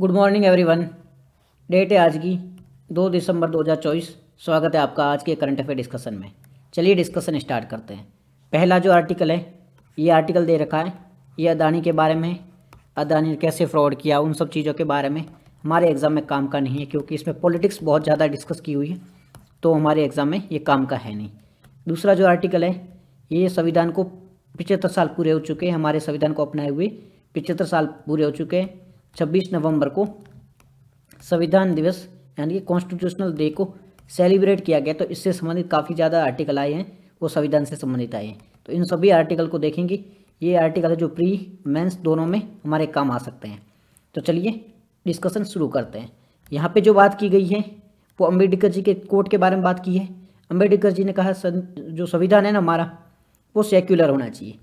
good morning everyone date है आज की दो दिसंबर 2024 स्वागत है आपका आज के करंट अफेयर डिस्कशन में चलिए डिस्कशन स्टार्ट करते हैं पहला जो आर्टिकल है ये आर्टिकल दे रखा है ये अदानी के बारे में अदानी ने कैसे फ्रॉड किया उन सब चीज़ों के बारे में हमारे एग्ज़ाम में काम का नहीं है क्योंकि इसमें पॉलिटिक्स बहुत ज़्यादा डिस्कस की हुई है तो हमारे एग्ज़ाम में ये काम का है नहीं दूसरा जो आर्टिकल है ये संविधान को पिचहत्तर साल पूरे हो चुके हैं हमारे संविधान को अपनाए हुए पिचहत्तर साल पूरे हो चुके हैं छब्बीस नवंबर को संविधान दिवस यानी कि कॉन्स्टिट्यूशनल डे को सेलिब्रेट किया गया तो इससे संबंधित काफ़ी ज़्यादा आर्टिकल आए हैं वो संविधान से संबंधित आए हैं तो इन सभी आर्टिकल को देखेंगे ये आर्टिकल है जो प्री मेंस दोनों में हमारे काम आ सकते हैं तो चलिए डिस्कशन शुरू करते हैं यहाँ पे जो बात की गई है वो अम्बेडकर जी के कोर्ट के बारे में बात की है अम्बेडकर जी ने कहा जो संविधान है ना हमारा वो सेक्युलर होना चाहिए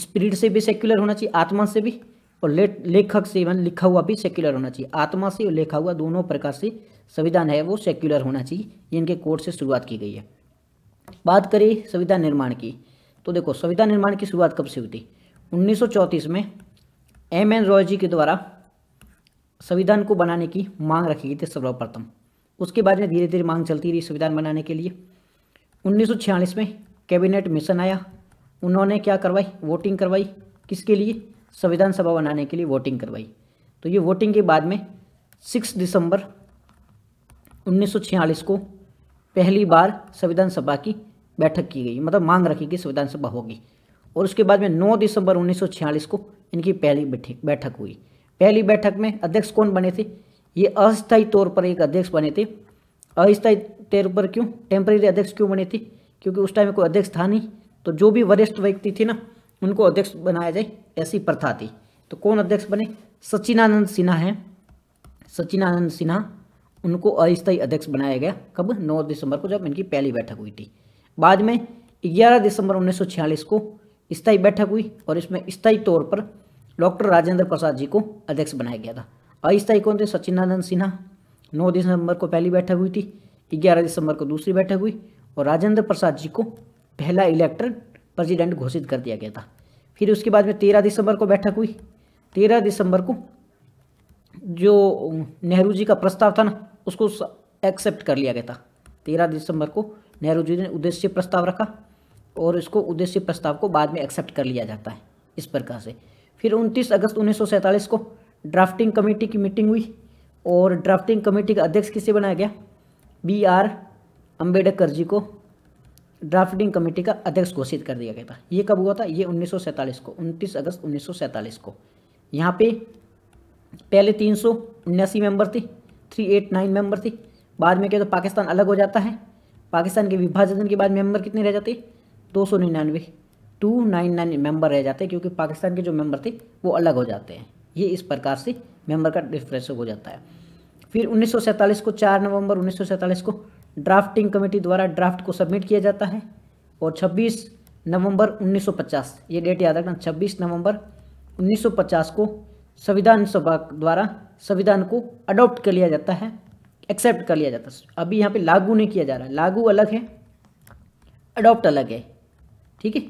स्पिरिट से भी सेक्युलर होना चाहिए आत्मा से भी और तो ले, लेखक से इवन लिखा हुआ भी सेक्युलर होना चाहिए आत्मा से और लिखा हुआ दोनों प्रकार से संविधान है वो सेक्युलर होना चाहिए ये इनके कोर्ट से शुरुआत की गई है बात करें संविधान निर्माण की तो देखो संविधान निर्माण की शुरुआत कब से हुई थी उन्नीस में एम एन रॉय जी के द्वारा संविधान को बनाने की मांग रखी गई थी सर्वप्रथम उसके बाद में धीरे धीरे मांग चलती रही संविधान बनाने के लिए 1946 में कैबिनेट मिशन आया उन्होंने क्या करवाई वोटिंग करवाई किसके लिए संविधान सभा बनाने के लिए वोटिंग करवाई तो ये वोटिंग के बाद में सिक्स दिसंबर 1946 को पहली बार संविधान सभा की बैठक की गई मतलब मांग रखी कि संविधान सभा होगी और उसके बाद में 9 दिसंबर 1946 को इनकी पहली बैठक बैठक हुई पहली बैठक में अध्यक्ष कौन बने थे ये अस्थायी तौर पर एक अध्यक्ष बने थे अस्थायी तौर पर क्यों टेम्परेरी अध्यक्ष क्यों बने थे क्योंकि उस टाइम में कोई अध्यक्ष था नहीं तो जो भी वरिष्ठ व्यक्ति थे ना उनको अध्यक्ष बनाया जाए ऐसी प्रथा थी तो कौन अध्यक्ष बने सचिनानंद सिन्हा हैं सचिनानंद सिन्हा उनको अस्थायी अध्यक्ष बनाया गया कब 9 दिसंबर को जब इनकी पहली बैठक हुई थी बाद में 11 दिसंबर 1946 को स्थायी बैठक हुई और इसमें स्थायी तौर पर डॉक्टर राजेंद्र प्रसाद जी को अध्यक्ष बनाया गया था अस्थायी कौन थे सचिनानंद सिन्हा नौ दिसंबर को पहली बैठक हुई थी ग्यारह दिसंबर को दूसरी बैठक हुई और राजेंद्र प्रसाद जी को पहला इलेक्टर प्रेसिडेंट घोषित कर दिया गया था फिर उसके बाद में तेरह दिसंबर को बैठक हुई तेरह दिसंबर को जो नेहरू जी का प्रस्ताव था ना उसको एक्सेप्ट कर लिया गया था तेरह दिसंबर को नेहरू जी ने उद्देश्य प्रस्ताव रखा और इसको उद्देश्य प्रस्ताव को बाद में एक्सेप्ट कर लिया जाता है इस प्रकार से फिर 29 अगस्त 1947 को ड्राफ्टिंग कमेटी की मीटिंग हुई और ड्राफ्टिंग कमेटी का अध्यक्ष किसे बनाया गया बी आर अम्बेडकर जी को ड्राफ्टिंग कमेटी का अध्यक्ष घोषित कर दिया गया था ये कब हुआ था ये 1947 को 29 अगस्त 1947 को यहाँ पे पहले तीन सौ उन्यासी मेंबर थे थ्री एट नाइन मेंबर थे बाद में क्या तो पाकिस्तान अलग हो जाता है पाकिस्तान के विभाजन के बाद मेंबर कितने रह जाते दो सौ निन्यानवे टू नाइन नाइन मेंबर रह जाते क्योंकि पाकिस्तान के जो मेम्बर थे वो अलग हो जाते हैं ये इस प्रकार से मेम्बर का डिफ्रेंस हो जाता है फिर उन्नीस को चार नवम्बर उन्नीस को ड्राफ्टिंग कमेटी द्वारा ड्राफ्ट को सबमिट किया जाता है और 26 नवंबर 1950 ये डेट याद रखना 26 नवंबर 1950 को संविधान सभा द्वारा संविधान को अडॉप्ट कर लिया जाता है एक्सेप्ट कर लिया जाता है अभी यहाँ पे लागू नहीं किया जा रहा लागू अलग है अडॉप्ट अलग है ठीक है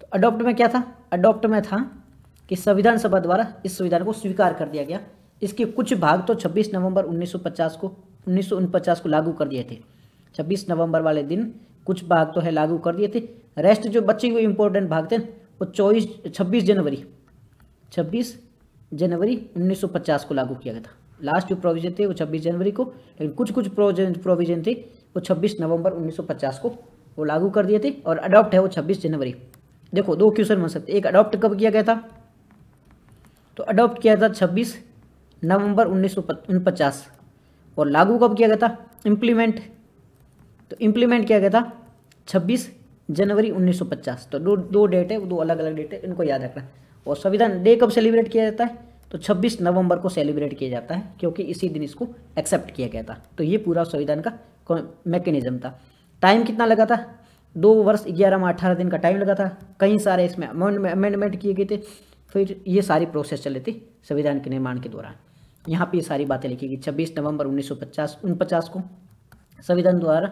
तो अडॉप्ट में क्या था अडॉप्ट में था कि संविधान सभा द्वारा इस संविधान को स्वीकार कर दिया गया इसके कुछ भाग तो 26 नवंबर 1950 को उन्नीस को लागू कर दिए थे छब्बीस नवंबर वाले दिन कुछ भाग तो है लागू कर दिए थे रेस्ट जो बच्चे हुए इम्पोर्टेंट भाग थे वो चौबीस छब्बीस जनवरी छब्बीस जनवरी 1950 को लागू किया गया था लास्ट जो प्रोविजन थे वो 26 जनवरी को लेकिन कुछ कुछ प्रोविजन थे वो 26 नवंबर 1950 को वो लागू कर दिए थे और अडॉप्ट है वो 26 जनवरी देखो दो क्वेश्चन बन सकते एक अडॉप्ट कब किया गया था तो अडॉप्ट किया था 26 नवंबर उन्नीस और लागू कब किया गया था इम्प्लीमेंट तो इम्प्लीमेंट किया गया था छब्बीस जनवरी 1950 तो दो दो डेट है दो अलग अलग डेट है इनको याद रखना और संविधान डे कब सेलिब्रेट किया जाता है तो 26 नवंबर को सेलिब्रेट किया जाता है क्योंकि इसी दिन इसको एक्सेप्ट किया गया था तो ये पूरा संविधान का मैकेनिज्म था टाइम कितना लगा था दो वर्ष ग्यारह में अठारह दिन का टाइम लगा था कई सारे इसमें अमेंडमेंट किए गए थे फिर ये सारी प्रोसेस चले थी संविधान के निर्माण के दौरान यहाँ पे ये सारी बातें लिखी गई छब्बीस नवंबर 1950 सौ को संविधान द्वारा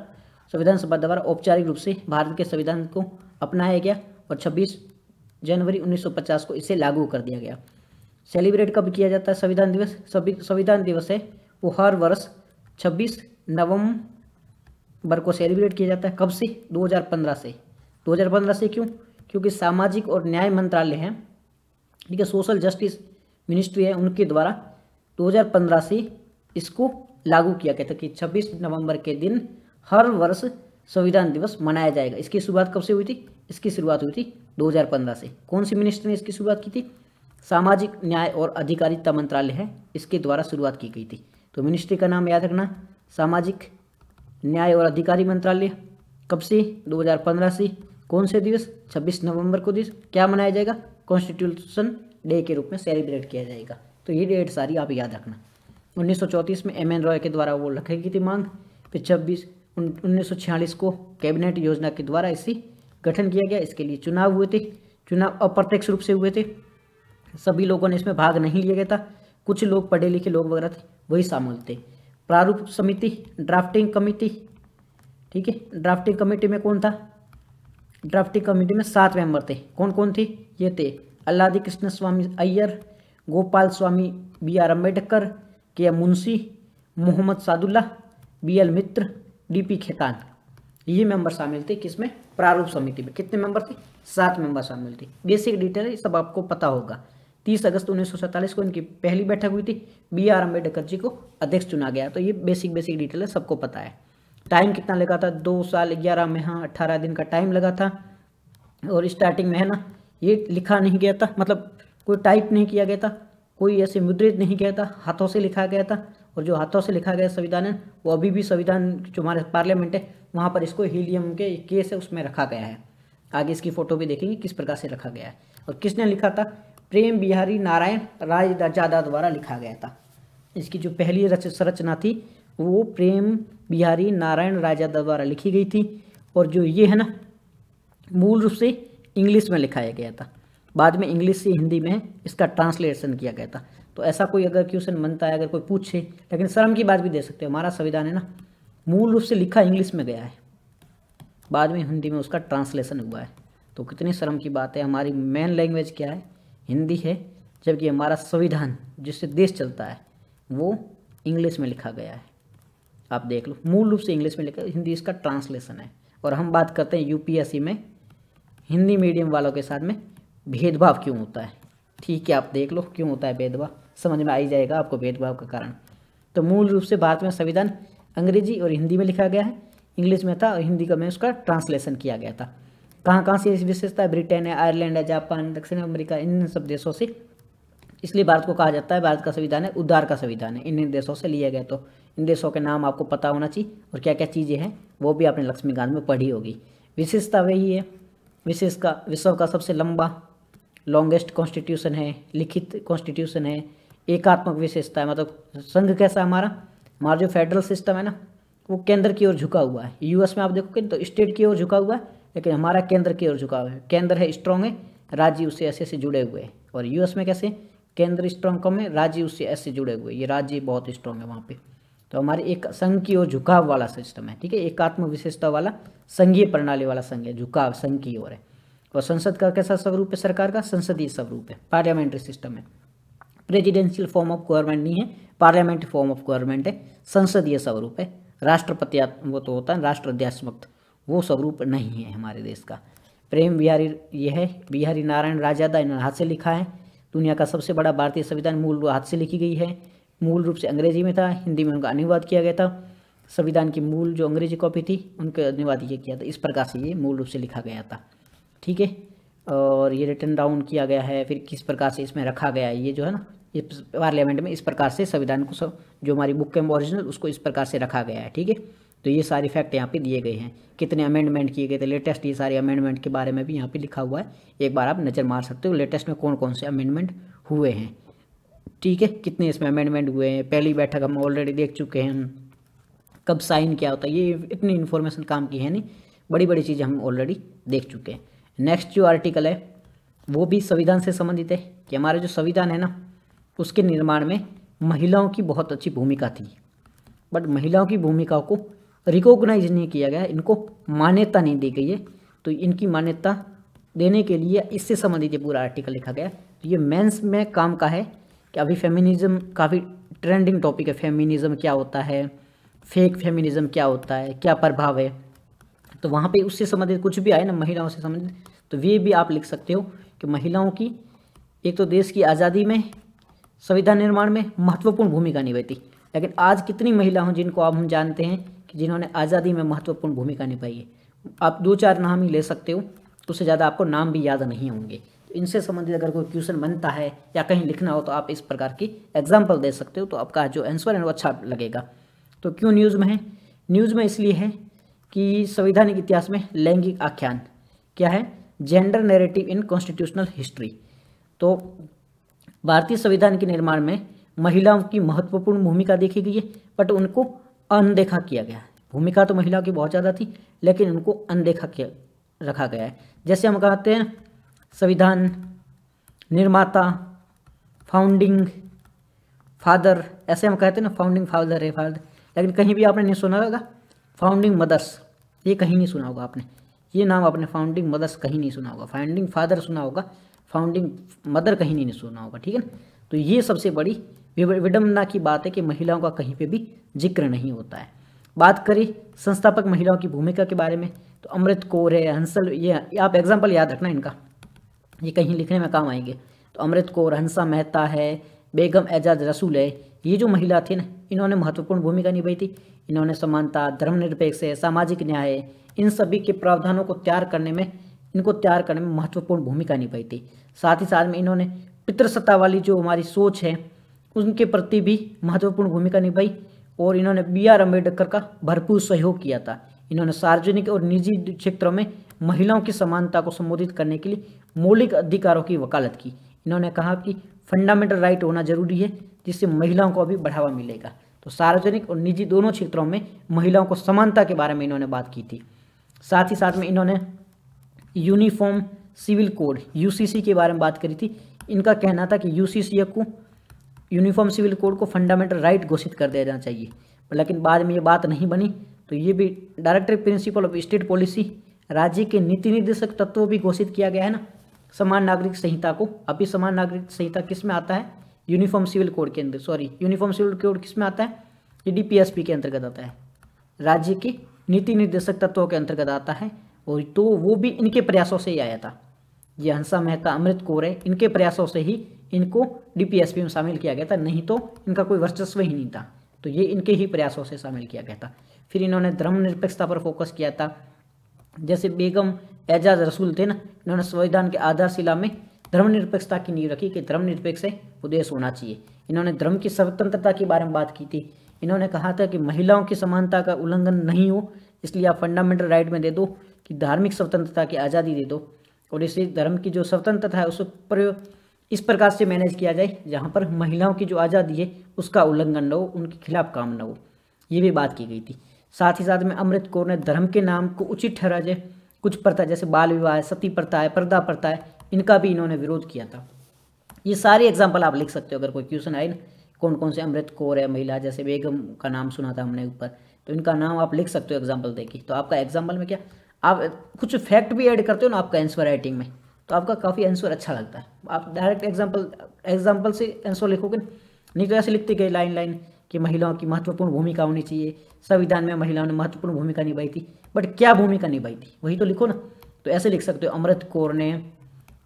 संविधान सभा द्वारा औपचारिक रूप से भारत के संविधान को अपनाया गया और 26 जनवरी 1950 को इसे लागू कर दिया गया सेलिब्रेट कब किया जाता है संविधान दिवस संविधान दिवस है वो हर वर्ष 26 नवंबर को सेलिब्रेट किया जाता है कब से 2015 से 2015 से क्यों क्योंकि सामाजिक और न्याय मंत्रालय है ठीक है सोशल जस्टिस मिनिस्ट्री है उनके द्वारा 2015 से इसको लागू किया गया था कि 26 नवंबर के दिन हर वर्ष संविधान दिवस मनाया जाएगा इसकी शुरुआत कब से हुई थी इसकी शुरुआत हुई थी 2015 से कौन सी मिनिस्टर ने इसकी शुरुआत की थी सामाजिक न्याय और अधिकारिता मंत्रालय है इसके द्वारा शुरुआत की गई थी तो मिनिस्ट्री का नाम याद रखना सामाजिक न्याय और अधिकारी मंत्रालय कब से 2015 से कौन से दिवस 26 नवंबर को दिवस क्या मनाया जाएगा कॉन्स्टिट्यूशन डे के रूप में सेलिब्रेट किया जाएगा तो ये डेट सारी आप याद रखना उन्नीस में एम एन रॉय के द्वारा वो रखेगी गई थी मांग फिर छब्बीस उन्नीस को कैबिनेट योजना के द्वारा इसी गठन किया गया इसके लिए चुनाव हुए थे चुनाव अप्रत्यक्ष रूप से हुए थे सभी लोगों ने इसमें भाग नहीं लिया गया था कुछ लोग पढ़े लिखे लोग वगैरह थे वही शामिल थे प्रारूप समिति ड्राफ्टिंग कमिटी ठीक है ड्राफ्टिंग कमेटी में कौन था ड्राफ्टिंग कमेटी में सात मेंबर थे कौन कौन थे ये थे Alladi Krishnaswamy Ayyar Gopalaswamy B R Ambedkar K Munshi Mohammad Saadulla B L Mitra D P Khaitan ये मेंबर शामिल थे किसमें प्रारूप समिति में कितने मेंबर थे सात मेंबर शामिल थे बेसिक डिटेल सब आपको पता होगा तीस अगस्त उन्नीस को इनकी पहली बैठक हुई थी बी आर अम्बेडकर जी को अध्यक्ष चुना गया तो ये बेसिक बेसिक डिटेल है सबको पता है टाइम कितना लगा था दो साल ग्यारह में हाँ अट्ठारह दिन का टाइम लगा था और स्टार्टिंग में है ना ये लिखा नहीं गया था मतलब कोई टाइप नहीं किया गया था कोई ऐसे मुद्रित नहीं किया था हाथों से लिखा गया था और जो हाथों से लिखा गया संविधान है वो अभी भी संविधान जो हमारे पार्लियामेंट है वहाँ पर इसको हीलियम के केस है उसमें रखा गया है आगे इसकी फ़ोटो भी देखेंगे किस प्रकार से रखा गया है और किसने लिखा था प्रेम बिहारी नारायण राय जादा द्वारा लिखा गया था इसकी जो पहली रच संरचना थी वो प्रेम बिहारी नारायण रायजादा द्वारा लिखी गई थी और जो ये है ना मूल रूप से इंग्लिश में लिखाया गया था बाद में इंग्लिश से हिंदी में इसका ट्रांसलेशन किया गया था तो ऐसा कोई अगर क्वेश्चन बनता है अगर कोई पूछे लेकिन शर्म की बात भी दे सकते हो हमारा संविधान है ना मूल रूप से लिखा इंग्लिश में गया है बाद में हिंदी में उसका ट्रांसलेशन हुआ है तो कितनी शर्म की बात है हमारी मेन लैंग्वेज क्या है हिंदी है जबकि हमारा संविधान जिससे देश चलता है वो इंग्लिश में लिखा गया है आप देख लो मूल रूप से इंग्लिश में लिखा हिंदी इसका ट्रांसलेशन है और हम बात करते हैं यूपीएससी में हिंदी मीडियम वालों के साथ में भेदभाव क्यों होता है ठीक है आप देख लो क्यों होता है भेदभाव समझ में आ ही जाएगा आपको भेदभाव का कारण तो मूल रूप से भारत में संविधान अंग्रेजी और हिंदी में लिखा गया है इंग्लिश में था और हिंदी का में उसका ट्रांसलेशन किया गया था कहाँ कहाँ से विशेषता है ब्रिटेन है आयरलैंड है जापान दक्षिण अमेरिका इन सब देशों से इसलिए भारत को कहा जाता है भारत का संविधान है उद्धार का संविधान है इन देशों से लिया गया तो इन देशों के नाम आपको पता होना चाहिए और क्या क्या चीज़ें हैं वो भी आपने लक्ष्मीकांत में पढ़ी होगी विशेषता वही है विशेष का विश्व का सबसे लंबा लॉन्गेस्ट कॉन्स्टिट्यूशन है लिखित कॉन्स्टिट्यूशन है एकात्मक विशेषता है मतलब संघ कैसा है हमारा हमारा जो फेडरल सिस्टम है ना वो केंद्र की ओर झुका हुआ है यूएस में आप देखोगे तो स्टेट की ओर झुका हुआ है लेकिन हमारा केंद्र की ओर झुका हुआ है केंद्र है स्ट्रॉन्ग है राज्य उससे ऐसे से जुड़े हुए हैं और यूएस में कैसे केंद्र स्ट्रॉन्ग कम है राज्य उससे ऐसे जुड़े हुए ये राज्य बहुत स्ट्रॉन्ग है वहाँ पर तो हमारे एक संघ की ओर झुकाव वाला सिस्टम है ठीक है एकात्म विशेषता वाला संघीय प्रणाली वाला संघ है झुकाव संघ की ओर है और संसद का कैसा स्वरूप है सरकार का संसदीय स्वरूप है पार्लियामेंट्री सिस्टम है प्रेजिडेंशियल फॉर्म ऑफ गवर्नमेंट नहीं है पार्लियामेंट फॉर्म ऑफ गवर्नमेंट है संसदीय स्वरूप है राष्ट्रपति वो तो होता है राष्ट्र अध्यात्मक वो स्वरूप नहीं है हमारे देश का प्रेम बिहारी ये है बिहारी नारायण राजादा इन्होंने हाथ से लिखा है दुनिया का सबसे बड़ा भारतीय संविधान मूल हाथ से लिखी गई है मूल रूप से अंग्रेजी में था हिंदी में उनका अनुवाद किया गया था संविधान की मूल जो अंग्रेजी कॉपी थी उनका अनुवाद ये किया था इस प्रकार से ये मूल रूप से लिखा गया था ठीक है और ये रिटर्न डाउन किया गया है फिर किस प्रकार से इसमें रखा गया है ये जो है ना ये पार्लियामेंट में इस प्रकार से संविधान को सब जो हमारी बुक है ओरिजिनल उसको इस प्रकार से रखा गया है ठीक है तो ये सारे फैक्ट यहाँ पे दिए गए हैं कितने अमेंडमेंट किए गए थे लेटेस्ट ये सारे अमेंडमेंट के बारे में भी यहाँ पे लिखा हुआ है एक बार आप नज़र मार सकते हो लेटेस्ट में कौन कौन से अमेंडमेंट हुए हैं ठीक है कितने इसमें अमेंडमेंट हुए हैं पहली बैठक हम ऑलरेडी देख चुके हैं कब साइन क्या होता है ये इतनी इन्फॉर्मेशन काम की है नहीं बड़ी बड़ी चीज़ें हम ऑलरेडी देख चुके हैं नेक्स्ट जो आर्टिकल है वो भी संविधान से संबंधित है कि हमारा जो संविधान है ना उसके निर्माण में महिलाओं की बहुत अच्छी भूमिका थी बट महिलाओं की भूमिका को रिकॉग्नाइज नहीं किया गया इनको मान्यता नहीं दी गई है तो इनकी मान्यता देने के लिए इससे संबंधित ये पूरा आर्टिकल लिखा गया तो ये मेंस में काम का है कि अभी फेमिनिज्म काफ़ी ट्रेंडिंग टॉपिक है फेमिनिज्म क्या होता है फेक फेमिनिज्म क्या होता है क्या प्रभाव है तो वहाँ पे उससे संबंधित कुछ भी आए ना महिलाओं से संबंधित तो ये भी आप लिख सकते हो कि महिलाओं की एक तो देश की आज़ादी में संविधान निर्माण में महत्वपूर्ण भूमिका निभाई लेकिन आज कितनी महिला हों जिनको आप हम जानते हैं कि जिन्होंने आज़ादी में महत्वपूर्ण भूमिका निभाई है आप दो चार नाम ही ले सकते हो तो उससे ज़्यादा आपको नाम भी याद नहीं होंगे तो इनसे संबंधित अगर कोई क्वेश्चन बनता है या कहीं लिखना हो तो आप इस प्रकार की एग्जाम्पल दे सकते हो तो आपका जो आंसर है वो अच्छा लगेगा तो क्यों न्यूज़ में है न्यूज़ में इसलिए है कि संवैधानिक इतिहास में लैंगिक आख्यान क्या है gender narrative in constitutional history तो भारतीय संविधान के निर्माण में महिलाओं की महत्वपूर्ण भूमिका देखी गई है बट उनको अनदेखा किया गया भूमिका तो महिलाओं की बहुत ज़्यादा थी लेकिन उनको अनदेखा किया रखा गया है जैसे हम कहते हैं संविधान निर्माता फाउंडिंग फादर ऐसे हम कहते हैं ना फाउंडिंग फादर है फादर लेकिन कहीं भी आपने नहीं सुना होगा फाउंडिंग मदर्स ये कहीं नहीं सुना होगा आपने ये नाम आपने फाउंडिंग मदर्स कहीं नहीं सुना होगा फाउंडिंग फादर सुना होगा फाउंडिंग मदर कहीं नहीं सुना होगा ठीक है तो ये सबसे बड़ी विडम्बना की बात है कि महिलाओं का कहीं पे भी जिक्र नहीं होता है बात करें संस्थापक महिलाओं की भूमिका के बारे में तो अमृत कौर है हंसल ये आप एग्जाम्पल याद रखना इनका ये कहीं लिखने में काम आएंगे तो अमृत कौर हंसा मेहता है बेगम एजाज रसूल है ये जो महिला थी ना इन्होंने महत्वपूर्ण भूमिका निभाई थी इन्होंने समानता धर्मनिरपेक्ष सामाजिक न्याय इन सभी के प्रावधानों को तैयार करने में इनको तैयार करने में महत्वपूर्ण भूमिका निभाई थी साथ ही साथ में इन्होंने पितृसत्ता वाली जो हमारी सोच है उनके प्रति भी महत्वपूर्ण भूमिका निभाई और इन्होंने बी आर अम्बेडकर का भरपूर सहयोग किया था इन्होंने सार्वजनिक और निजी क्षेत्रों में महिलाओं की समानता को संबोधित करने के लिए मौलिक अधिकारों की वकालत की इन्होंने कहा कि फंडामेंटल राइट होना जरूरी है जिससे महिलाओं को भी बढ़ावा मिलेगा तो सार्वजनिक और निजी दोनों क्षेत्रों में महिलाओं को समानता के बारे में इन्होंने बात की थी साथ ही साथ में इन्होंने यूनिफॉर्म सिविल कोड यूसीसी के बारे में बात करी थी इनका कहना था कि यूसीसी को यूनिफॉर्म सिविल कोड को फंडामेंटल राइट घोषित कर दिया जाना चाहिए लेकिन बाद में ये बात नहीं बनी तो ये भी director principle of state policy राज्य के नीति निर्देशक तत्व भी घोषित किया गया है ना समान नागरिक संहिता को अभी समान नागरिक संहिता किस में आता है यूनिफॉर्म सिविल कोड के अंदर सॉरी यूनिफॉर्म सिविल कोड किस में आता है ये e डीपीएसपी के अंतर्गत आता है राज्य के नीति निर्देशक तत्वों के अंतर्गत आता है और तो वो भी इनके प्रयासों से ही आया था ये हंसा मेहता अमृत कौर है इनके प्रयासों से ही इनको डीपीएसपी में शामिल किया गया था नहीं तो इनका कोई वर्चस्व ही नहीं था तो ये इनके ही प्रयासों से शामिल किया गया था फिर इन्होंने धर्मनिरपेक्षता पर फोकस किया था जैसे बेगम एजाज रसूल थे ना इन्होंने संविधान के आधारशिला में धर्मनिरपेक्षता की नींव रखी कि धर्मनिरपेक्ष प्रदेश होना चाहिए इन्होंने धर्म की स्वतंत्रता के बारे में बात की थी इन्होंने कहा था कि महिलाओं की समानता का उल्लंघन नहीं हो इसलिए आप फंडामेंटल राइट में दे दो कि धार्मिक स्वतंत्रता की आज़ादी दे दो और इसे धर्म की जो स्वतंत्रता है उसको प्रयोग इस प्रकार से मैनेज किया जाए जहाँ पर महिलाओं की जो आज़ादी है उसका उल्लंघन न हो उनके खिलाफ काम न हो ये भी बात की गई थी साथ ही साथ में अमृत कौर ने धर्म के नाम को उचित ठहरा जाए कुछ प्रथा जैसे बाल विवाह सती प्रथा है पर्दा प्रथा है इनका भी इन्होंने विरोध किया था ये सारे एग्जाम्पल आप लिख सकते हो अगर कोई क्वेश्चन आए ना कौन कौन से अमृत कौर है महिला जैसे बेगम का नाम सुना था हमने ऊपर तो इनका नाम आप लिख सकते हो एग्जाम्पल देखिए तो आपका एग्जाम्पल में क्या आप कुछ फैक्ट भी ऐड करते हो ना आपका आंसर राइटिंग में तो आपका काफ़ी आंसर अच्छा लगता है आप डायरेक्ट एग्जाम्पल एग्जाम्पल से आंसर लिखोगे नहीं तो ऐसे लिखते गए लाइन लाइन कि महिलाओं की महत्वपूर्ण भूमिका होनी चाहिए संविधान में महिलाओं ने महत्वपूर्ण भूमिका निभाई थी बट क्या भूमिका निभाई थी वही तो लिखो ना तो ऐसे लिख सकते हो अमृत कौर ने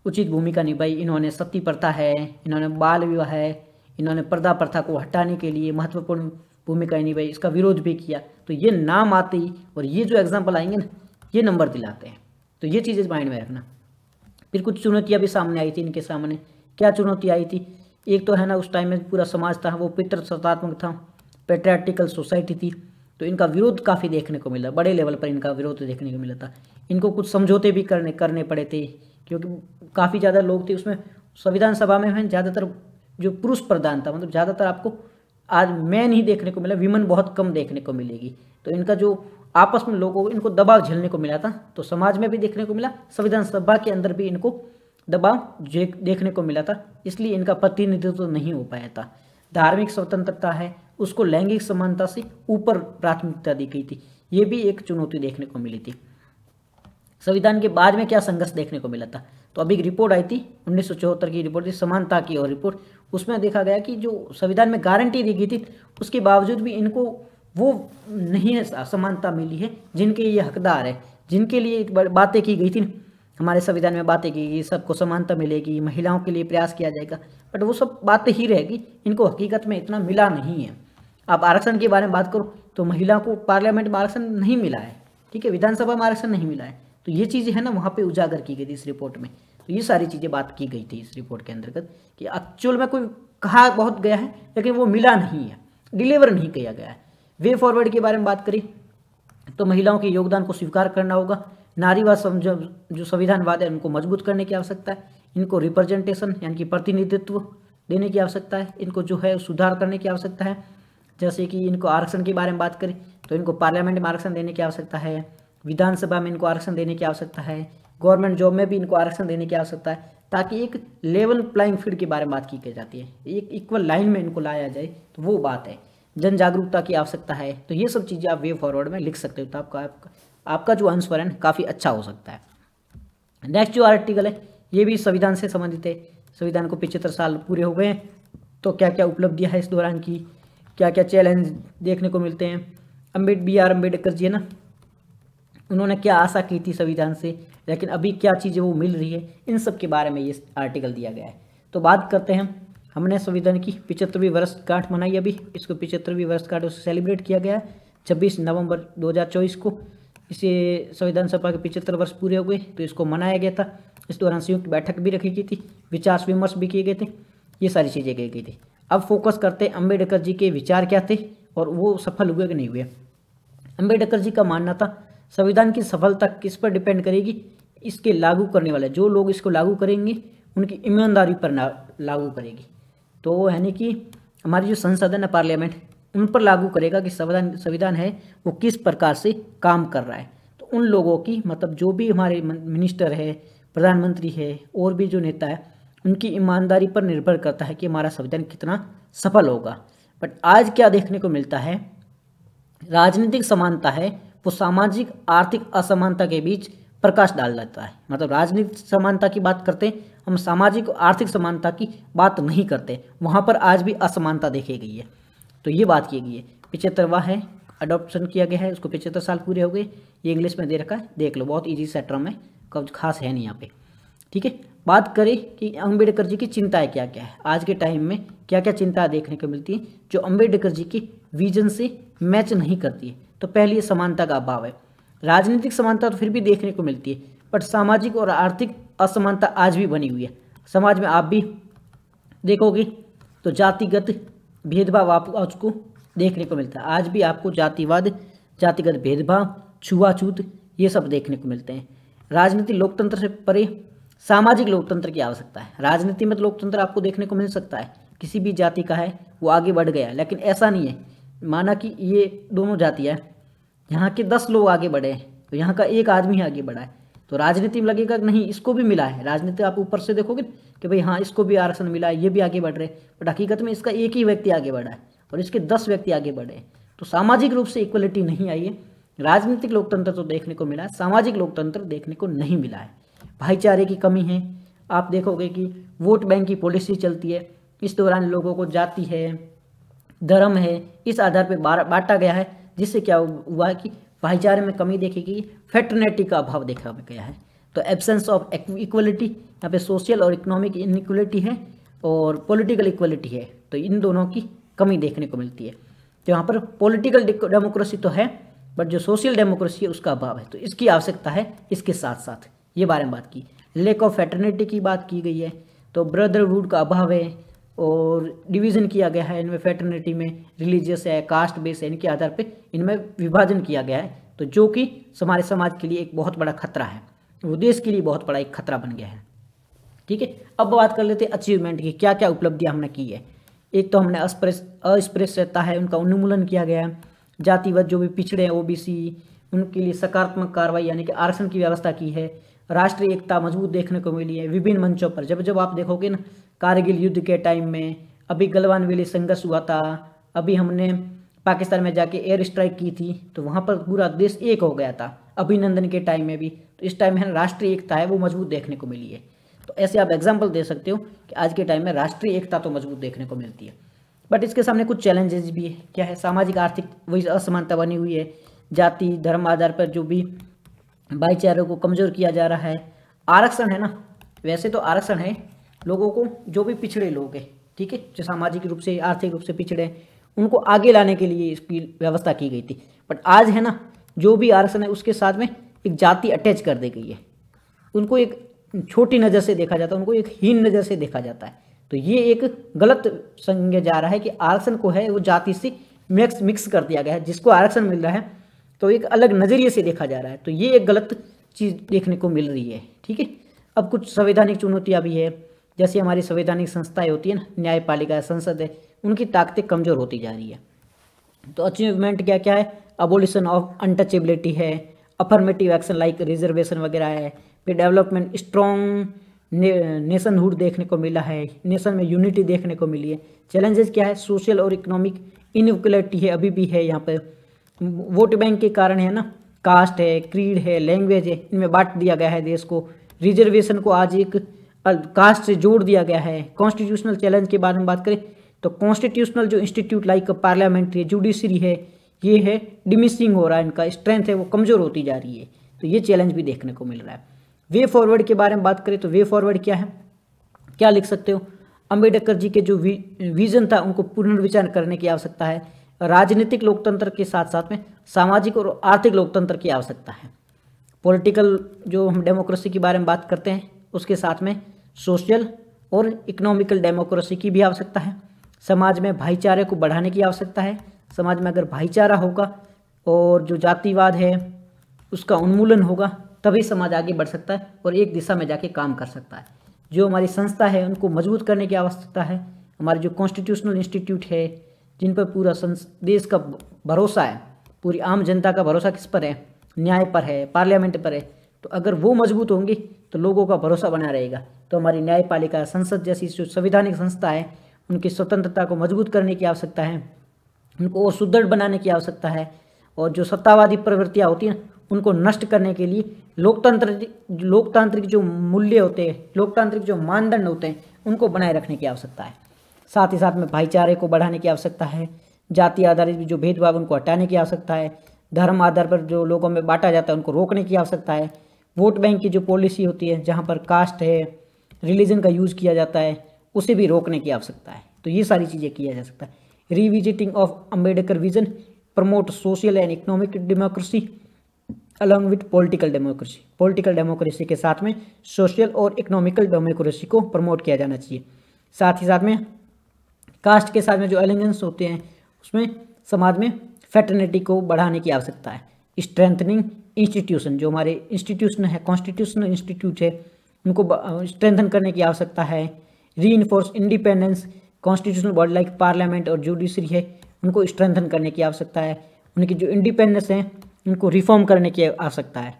उचित भूमिका निभाई इन्होंने सती प्रथा है इन्होंने बाल विवाह है इन्होंने पर्दा प्रथा को हटाने के लिए महत्वपूर्ण भूमिका निभाई इसका विरोध भी किया तो ये नाम आते ही और ये जो एग्जाम्पल आएंगे ना ये नंबर दिलाते हैं तो ये चीज़ें माइंड में रखना फिर कुछ चुनौतियाँ भी सामने आई थी इनके सामने क्या चुनौती आई थी एक तो है ना उस टाइम में पूरा समाज था वो सत्तात्मक था पेट्रियाटिकल सोसाइटी थी तो इनका विरोध काफ़ी देखने को मिला बड़े लेवल पर इनका विरोध देखने को मिला था इनको कुछ समझौते भी करने करने पड़े थे क्योंकि काफ़ी ज़्यादा लोग थे उसमें संविधान सभा में ज़्यादातर जो पुरुष प्रधान था मतलब ज़्यादातर आपको आज मैन ही देखने को मिला विमन बहुत कम देखने को मिलेगी तो इनका जो आपस में लोगों को इनको दबाव झेलने को मिला था तो समाज में भी देखने को मिला संविधान सभा के अंदर भी इनको दबाव देखने को मिला था इसलिए इनका प्रतिनिधित्व तो नहीं हो पाया था धार्मिक स्वतंत्रता है उसको लैंगिक समानता से ऊपर प्राथमिकता दी गई थी ये भी एक चुनौती देखने को मिली थी संविधान के बाद में क्या संघर्ष देखने को मिला था तो अभी एक रिपोर्ट आई थी उन्नीस की रिपोर्ट थी समानता की और रिपोर्ट उसमें देखा गया कि जो संविधान में गारंटी दी गई थी उसके बावजूद भी इनको वो नहीं समानता मिली है जिनके ये हकदार है जिनके लिए बातें की गई थी हमारे संविधान में बातें की गई सबको समानता मिलेगी महिलाओं के लिए प्रयास किया जाएगा बट वो सब बातें ही रहेगी इनको हकीकत में इतना मिला नहीं है आप आरक्षण के बारे में बात करो तो महिलाओं को पार्लियामेंट में आरक्षण नहीं मिला है ठीक है विधानसभा में आरक्षण नहीं मिला है तो ये चीज़ें हैं ना वहाँ पे उजागर की गई थी इस रिपोर्ट में तो ये सारी चीज़ें बात की गई थी इस रिपोर्ट के अंतर्गत कि एक्चुअल में कोई कहा बहुत गया है लेकिन वो मिला नहीं है डिलीवर नहीं किया गया है वे फॉरवर्ड के बारे में बात करी तो महिलाओं के योगदान को स्वीकार करना होगा नारीवाद समझ जो संविधानवाद है उनको मजबूत करने की आवश्यकता है इनको रिप्रेजेंटेशन यानी कि प्रतिनिधित्व देने की आवश्यकता है इनको जो है सुधार करने की आवश्यकता है जैसे कि इनको आरक्षण के बारे में बात करें तो इनको पार्लियामेंट में आरक्षण देने की आवश्यकता है विधानसभा में इनको आरक्षण देने की आवश्यकता है गवर्नमेंट जॉब में भी इनको आरक्षण देने की आवश्यकता है ताकि एक लेवल प्लाइंग फील्ड के बारे में बात की जाती है एक इक्वल लाइन में इनको लाया जाए तो वो बात है जन जागरूकता की आवश्यकता है तो ये सब चीज़ें आप वे फॉरवर्ड में लिख सकते हो तो आपका आपका, आपका जो अनुस्मरण काफ़ी अच्छा हो सकता है नेक्स्ट जो आर्टिकल है ये भी संविधान से संबंधित है संविधान को पिछहत्तर साल पूरे हो गए हैं तो क्या क्या उपलब्धियाँ हैं इस दौरान की क्या क्या चैलेंज देखने को मिलते हैं अम्बेड बी आर अम्बेडकर जी है ना उन्होंने क्या आशा की थी संविधान से लेकिन अभी क्या चीज़ें वो मिल रही है इन सब के बारे में ये आर्टिकल दिया गया है तो बात करते हैं हमने संविधान की पिचहत्तरवीं वर्षगांठ मनाई अभी इसको पिचहत्तरवीं वर्षगांठ उसे सेलिब्रेट किया गया छब्बीस नवंबर 2024 को इसे संविधान सभा के पिचहत्तर वर्ष पूरे हो गए तो इसको मनाया गया था इस दौरान संयुक्त बैठक भी रखी गई थी विचार विमर्श भी किए गए थे ये सारी चीज़ें की गई थी अब फोकस करते अम्बेडकर जी के विचार क्या थे और वो सफल हुए कि नहीं हुए अम्बेडकर जी का मानना था संविधान की सफलता किस पर डिपेंड करेगी इसके लागू करने वाले जो लोग इसको लागू करेंगे उनकी ईमानदारी पर लागू करेगी तो यानी कि हमारी जो संसद है ना पार्लियामेंट उन पर लागू करेगा कि संविधान संविधान है वो किस प्रकार से काम कर रहा है तो उन लोगों की मतलब जो भी हमारे मिनिस्टर है प्रधानमंत्री है और भी जो नेता है उनकी ईमानदारी पर निर्भर करता है कि हमारा संविधान कितना सफल होगा बट आज क्या देखने को मिलता है राजनीतिक समानता है वो सामाजिक आर्थिक असमानता के बीच प्रकाश डाल देता है मतलब राजनीतिक समानता की बात करते हैं हम सामाजिक आर्थिक समानता की बात नहीं करते वहाँ पर आज भी असमानता देखी गई है तो ये बात की गई है पिछहत्तरवा है अडोप्शन किया गया है उसको पिछहत्तर साल पूरे हो गए ये इंग्लिश में दे रखा है देख लो बहुत ईजी सा में है कुछ खास है नहीं यहाँ पे ठीक है बात करें कि अम्बेडकर जी की चिंताएँ क्या क्या है आज के टाइम में क्या क्या चिंताएँ देखने को मिलती हैं जो अम्बेडकर जी के विजन से मैच नहीं करती है तो पहली समानता का अभाव है राजनीतिक समानता तो फिर भी देखने को मिलती है पर सामाजिक और आर्थिक असमानता आज भी बनी हुई है समाज में आप भी देखोगे तो जातिगत भेदभाव आपको देखने को मिलता है आज भी आपको जातिवाद जातिगत भेदभाव छुआछूत ये सब देखने को मिलते हैं राजनीति लोकतंत्र से परे सामाजिक लोकतंत्र की आवश्यकता है राजनीति में लोकतंत्र आपको देखने को मिल सकता है किसी भी जाति का है वो आगे बढ़ गया लेकिन ऐसा नहीं है माना कि ये दोनों जातियाँ यहाँ के दस लोग आगे बढ़े हैं तो यहाँ का एक आदमी आगे बढ़ा है तो राजनीति में लगेगा नहीं इसको भी मिला है राजनीति आप ऊपर से देखोगे कि भाई हाँ इसको भी आरक्षण मिला है ये भी आगे बढ़ रहे हैं बट हकीकत में इसका एक ही व्यक्ति आगे बढ़ा है और इसके दस व्यक्ति आगे बढ़े तो सामाजिक रूप से इक्वलिटी नहीं आई है राजनीतिक लोकतंत्र तो देखने को मिला है सामाजिक लोकतंत्र देखने को नहीं मिला है भाईचारे की कमी है आप देखोगे कि वोट बैंक की पॉलिसी चलती है इस दौरान लोगों को जाति है धर्म है इस आधार पर बांटा गया है जिससे क्या हुआ कि भाईचारे में कमी देखी गई फेटर्निटी का अभाव देखा गया है तो एब्सेंस ऑफ इक्वलिटी यहाँ पे सोशल और इकोनॉमिक इनक्वलिटी है और पॉलिटिकल इक्वलिटी है तो इन दोनों की कमी देखने को मिलती है तो यहाँ पर पॉलिटिकल डेमोक्रेसी तो है बट जो सोशल डेमोक्रेसी है उसका अभाव है तो इसकी आवश्यकता है इसके साथ साथ ये बारे में बात की लेक ऑफ फेटर्निटी की बात की गई है तो ब्रदरहुड का अभाव है और डिवीज़न किया गया है इनमें फेटर्निटी में रिलीजियस है कास्ट बेस है इनके आधार पर इनमें विभाजन किया गया है तो जो कि हमारे समाज के लिए एक बहुत बड़ा खतरा है वो देश के लिए बहुत बड़ा एक खतरा बन गया है ठीक है अब बात कर लेते हैं अचीवमेंट की क्या क्या उपलब्धियाँ हमने की है एक तो हमने अस्पृश्यता है उनका उन्मूलन किया गया है जातिवत जो भी पिछड़े हैं ओबीसी उनके लिए सकारात्मक कार्रवाई यानी कि आरक्षण की व्यवस्था की है राष्ट्रीय एकता मजबूत देखने को मिली है विभिन्न मंचों पर जब जब आप देखोगे ना कारगिल युद्ध के टाइम में अभी गलवान वैली संघर्ष हुआ था अभी हमने पाकिस्तान में जाके एयर स्ट्राइक की थी तो वहाँ पर पूरा देश एक हो गया था अभिनंदन के टाइम में भी तो इस टाइम में राष्ट्रीय एकता है वो मजबूत देखने को मिली है तो ऐसे आप एग्जाम्पल दे सकते हो कि आज के टाइम में राष्ट्रीय एकता तो मजबूत देखने को मिलती है बट इसके सामने कुछ चैलेंजेस भी है क्या है सामाजिक आर्थिक वही असमानता बनी हुई है जाति धर्म आधार पर जो भी भाईचारे को कमज़ोर किया जा रहा है आरक्षण है ना वैसे तो आरक्षण है लोगों को जो भी पिछड़े लोग हैं ठीक है जो सामाजिक रूप से आर्थिक रूप से पिछड़े हैं उनको आगे लाने के लिए इसकी व्यवस्था की गई थी बट आज है ना जो भी आरक्षण है उसके साथ में एक जाति अटैच कर दी गई है उनको एक छोटी नज़र से देखा जाता है उनको एक हीन नज़र से देखा जाता है तो ये एक गलत संज्ञा जा रहा है कि आरक्षण को है वो जाति से मिक्स मिक्स कर दिया गया है जिसको आरक्षण मिल रहा है तो एक अलग नज़रिए से देखा जा रहा है तो ये एक गलत चीज़ देखने को मिल रही है ठीक है अब कुछ संवैधानिक चुनौतियाँ भी है जैसी हमारी संवैधानिक संस्थाएं होती है ना न्यायपालिका संसद है उनकी ताकतें कमज़ोर होती जा रही है तो अचीवमेंट क्या क्या है अबोल्यूशन ऑफ अनटचेबिलिटी है अफर्मेटिव एक्शन लाइक रिजर्वेशन वगैरह है फिर डेवलपमेंट स्ट्रॉन्ग ने, नेशनहुड देखने को मिला है नेशन में यूनिटी देखने को मिली है चैलेंजेस क्या है सोशल और इकोनॉमिक इनक्वलिटी है अभी भी है यहाँ पर वोट बैंक के कारण है ना कास्ट है क्रीड है लैंग्वेज है इनमें बांट दिया गया है देश को रिजर्वेशन को आज एक कास्ट से जोड़ दिया गया है कॉन्स्टिट्यूशनल चैलेंज के बारे में बात करें तो कॉन्स्टिट्यूशनल जो इंस्टीट्यूट लाइक पार्लियामेंट्री है जुडिशरी है ये है डिमिसिंग हो रहा है इनका स्ट्रेंथ है वो कमज़ोर होती जा रही है तो ये चैलेंज भी देखने को मिल रहा है वे फॉरवर्ड के बारे में बात करें तो वे फॉरवर्ड क्या है क्या लिख सकते हो अम्बेडकर जी के जो वी, विजन था उनको पुनर्विचार करने की आवश्यकता है राजनीतिक लोकतंत्र के साथ साथ में सामाजिक और आर्थिक लोकतंत्र की आवश्यकता है पॉलिटिकल जो हम डेमोक्रेसी के बारे में बात करते हैं उसके साथ में सोशल और इकोनॉमिकल डेमोक्रेसी की भी आवश्यकता है समाज में भाईचारे को बढ़ाने की आवश्यकता है समाज में अगर भाईचारा होगा और जो जातिवाद है उसका उन्मूलन होगा तभी समाज आगे बढ़ सकता है और एक दिशा में जाके काम कर सकता है जो हमारी संस्था है उनको मजबूत करने की आवश्यकता है हमारे जो कॉन्स्टिट्यूशनल इंस्टीट्यूट है जिन पर पूरा देश का भरोसा है पूरी आम जनता का भरोसा किस पर है न्याय पर है पार्लियामेंट पर है तो अगर वो मजबूत होंगी तो लोगों का भरोसा बना रहेगा तो हमारी न्यायपालिका संसद जैसी जो संविधानिक संस्था है उनकी स्वतंत्रता को मजबूत करने की आवश्यकता है उनको और सुदृढ़ बनाने की आवश्यकता है और जो सत्तावादी प्रवृत्तियाँ होती हैं उनको नष्ट करने के लिए लोकतंत्र लोकतांत्रिक जो मूल्य होते हैं लोकतांत्रिक जो मानदंड होते हैं उनको बनाए रखने की आवश्यकता है साथ ही साथ में भाईचारे को बढ़ाने की आवश्यकता है जाति आधारित जो भेदभाव उनको हटाने की आवश्यकता है धर्म आधार पर जो लोगों में बांटा जाता है उनको रोकने की आवश्यकता है वोट बैंक की जो पॉलिसी होती है जहाँ पर कास्ट है रिलीजन का यूज़ किया जाता है उसे भी रोकने की आवश्यकता है तो ये सारी चीज़ें किया जा सकता है revisiting of Ambedkar vision promote social and economic democracy along with political democracy political democracy के साथ में सोशल और इकोनॉमिकल डेमोक्रेसी को प्रमोट किया जाना चाहिए साथ ही साथ में कास्ट के साथ में जो एलिंगेंस होते हैं उसमें समाज में फैटर्निटी को बढ़ाने की आवश्यकता है स्ट्रेंथनिंग इंस्टीट्यूशन जो हमारे इंस्टीट्यूशन है कॉन्स्टिट्यूशनल इंस्टीट्यूट है उनको स्ट्रेंथन करने की आवश्यकता है re independence constitutional body like parliament और जुडिशरी है उनको स्ट्रेंथन करने की आवश्यकता है उनकी जो इंडिपेंडेंस है उनको रिफॉर्म करने की आवश्यकता है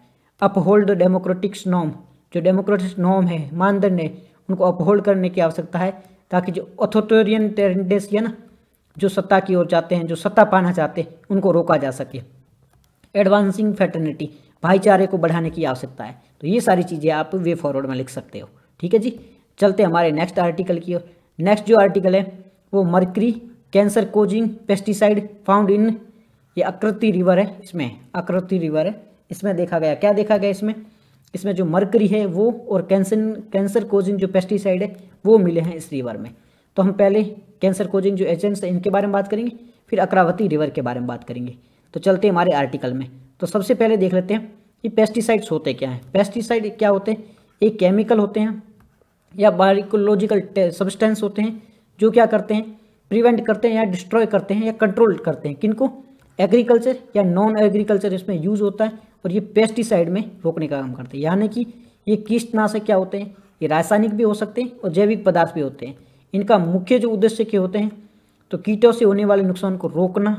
अपहोल्ड द डेमोक्रेटिक्स नॉम जो डेमोक्रेटिक नॉम है मानदंड है उनको अपहोल्ड करने की आवश्यकता है ताकि जो ऑथोटोरियन टेंडेंसी है ना जो सत्ता की ओर जाते हैं जो सत्ता पाना चाहते हैं उनको रोका जा सके एडवांसिंग फैटर्निटी भाईचारे को बढ़ाने की आवश्यकता है तो ये सारी चीज़ें आप वे फॉरवर्ड में लिख सकते हो ठीक है जी चलते हमारे नेक्स्ट आर्टिकल की ओर नेक्स्ट जो आर्टिकल है वो mercury cancer causing pesticide found in ये अकृति रिवर है इसमें अकृति रिवर है इसमें देखा गया क्या देखा गया इसमें इसमें जो मरकरी है वो और कैंसर कैंसर कोजिंग जो पेस्टिसाइड है वो मिले हैं इस रिवर में तो हम पहले कैंसर कोजिंग जो एजेंट्स हैं इनके बारे में बात करेंगे फिर अक्रावती रिवर के बारे में बात करेंगे तो चलते हैं हमारे आर्टिकल में तो सबसे पहले देख लेते हैं कि पेस्टिसाइड्स होते क्या हैं पेस्टिसाइड क्या होते हैं एक केमिकल होते हैं या बायोलॉजिकल सब्सटेंस होते हैं जो क्या करते हैं प्रिवेंट करते हैं या डिस्ट्रॉय करते हैं या कंट्रोल करते हैं किनको एग्रीकल्चर या नॉन एग्रीकल्चर इसमें यूज़ होता है और ये पेस्टिसाइड में रोकने का काम करते हैं यानी कि ये कीटनाशक क्या होते हैं ये रासायनिक भी हो सकते हैं और जैविक पदार्थ भी होते हैं इनका मुख्य जो उद्देश्य के होते हैं तो कीटों से होने वाले नुकसान को रोकना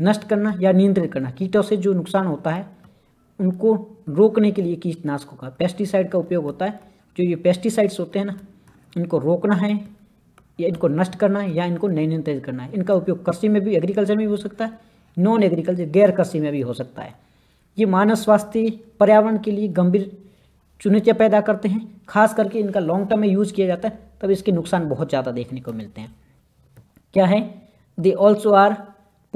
नष्ट करना या नियंत्रित करना कीटों से जो नुकसान होता है उनको रोकने के लिए कीटनाशकों का पेस्टिसाइड का उपयोग होता है जो ये पेस्टिसाइड्स होते हैं ना इनको रोकना है या इनको नष्ट करना है या इनको नियंत्रित करना है इनका उपयोग कृषि में भी एग्रीकल्चर में भी हो सकता है नॉन एग्रीकल्चर गैर कृषि में भी हो सकता है ये मानव स्वास्थ्य पर्यावरण के लिए गंभीर चुनौतियाँ पैदा करते हैं खास करके इनका लॉन्ग टर्म में यूज किया जाता है तब इसके नुकसान बहुत ज़्यादा देखने को मिलते हैं क्या है they also are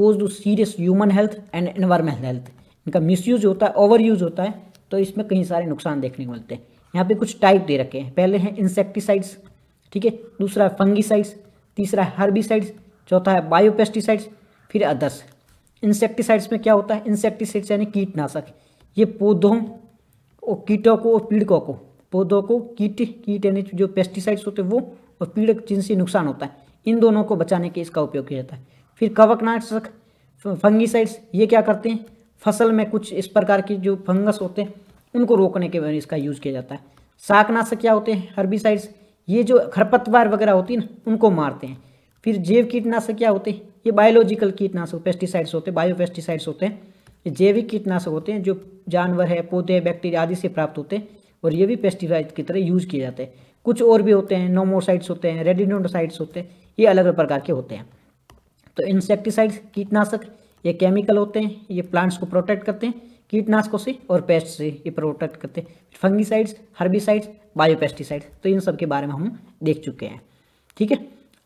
pose to serious human health and environment health इनका मिसयूज होता है ओवर यूज होता है तो इसमें कई सारे नुकसान देखने को मिलते हैं यहाँ पे कुछ टाइप दे रखे हैं पहले हैं इंसेक्टिसाइड्स ठीक है दूसरा है फंगीसाइड्स तीसरा है हर्बिसाइड्स चौथा है बायोपेस्टिसाइड्स फिर अदर्स इंसेक्टिसाइड्स में क्या होता है इंसेक्टिसाइड्स यानी कीटनाशक ये पौधों और कीटों को और पीड़कों को पौधों को कीट कीट यानी जो पेस्टिसाइड्स होते हैं वो और पीड़क जिनसे नुकसान होता है इन दोनों को बचाने के इसका उपयोग किया जाता है फिर कवकनाशक फंगीसाइड्स ये क्या करते हैं फसल में कुछ इस प्रकार की जो फंगस होते हैं उनको रोकने के लिए इसका यूज किया जाता है शाकनाशक क्या होते हैं हर्बिसाइड्स ये जो खरपतवार वगैरह होती है ना उनको मारते हैं फिर जैव कीटनाशक क्या होते हैं ये बायोलॉजिकल कीटनाशक पेस्टिसाइड्स होते हैं बायोपेस्टिसाइड्स होते हैं ये जैविक कीटनाशक होते हैं जो जानवर है पौधे बैक्टीरिया आदि से प्राप्त होते हैं और ये भी पेस्टिसाइड की तरह यूज किए जाते हैं कुछ और भी होते हैं नोमोसाइड्स होते हैं रेडिनोडोसाइड्स होते हैं ये अलग अलग प्रकार के होते हैं तो इंसेक्टिसाइड्स कीटनाशक ये केमिकल होते हैं ये प्लांट्स को प्रोटेक्ट करते हैं कीटनाशकों से और पेस्ट से ये प्रोटेक्ट करते हैं फंगिसाइड्स हर्बिसाइड्स बायोपेस्टिसाइड्स तो इन सब के बारे में हम देख चुके हैं ठीक है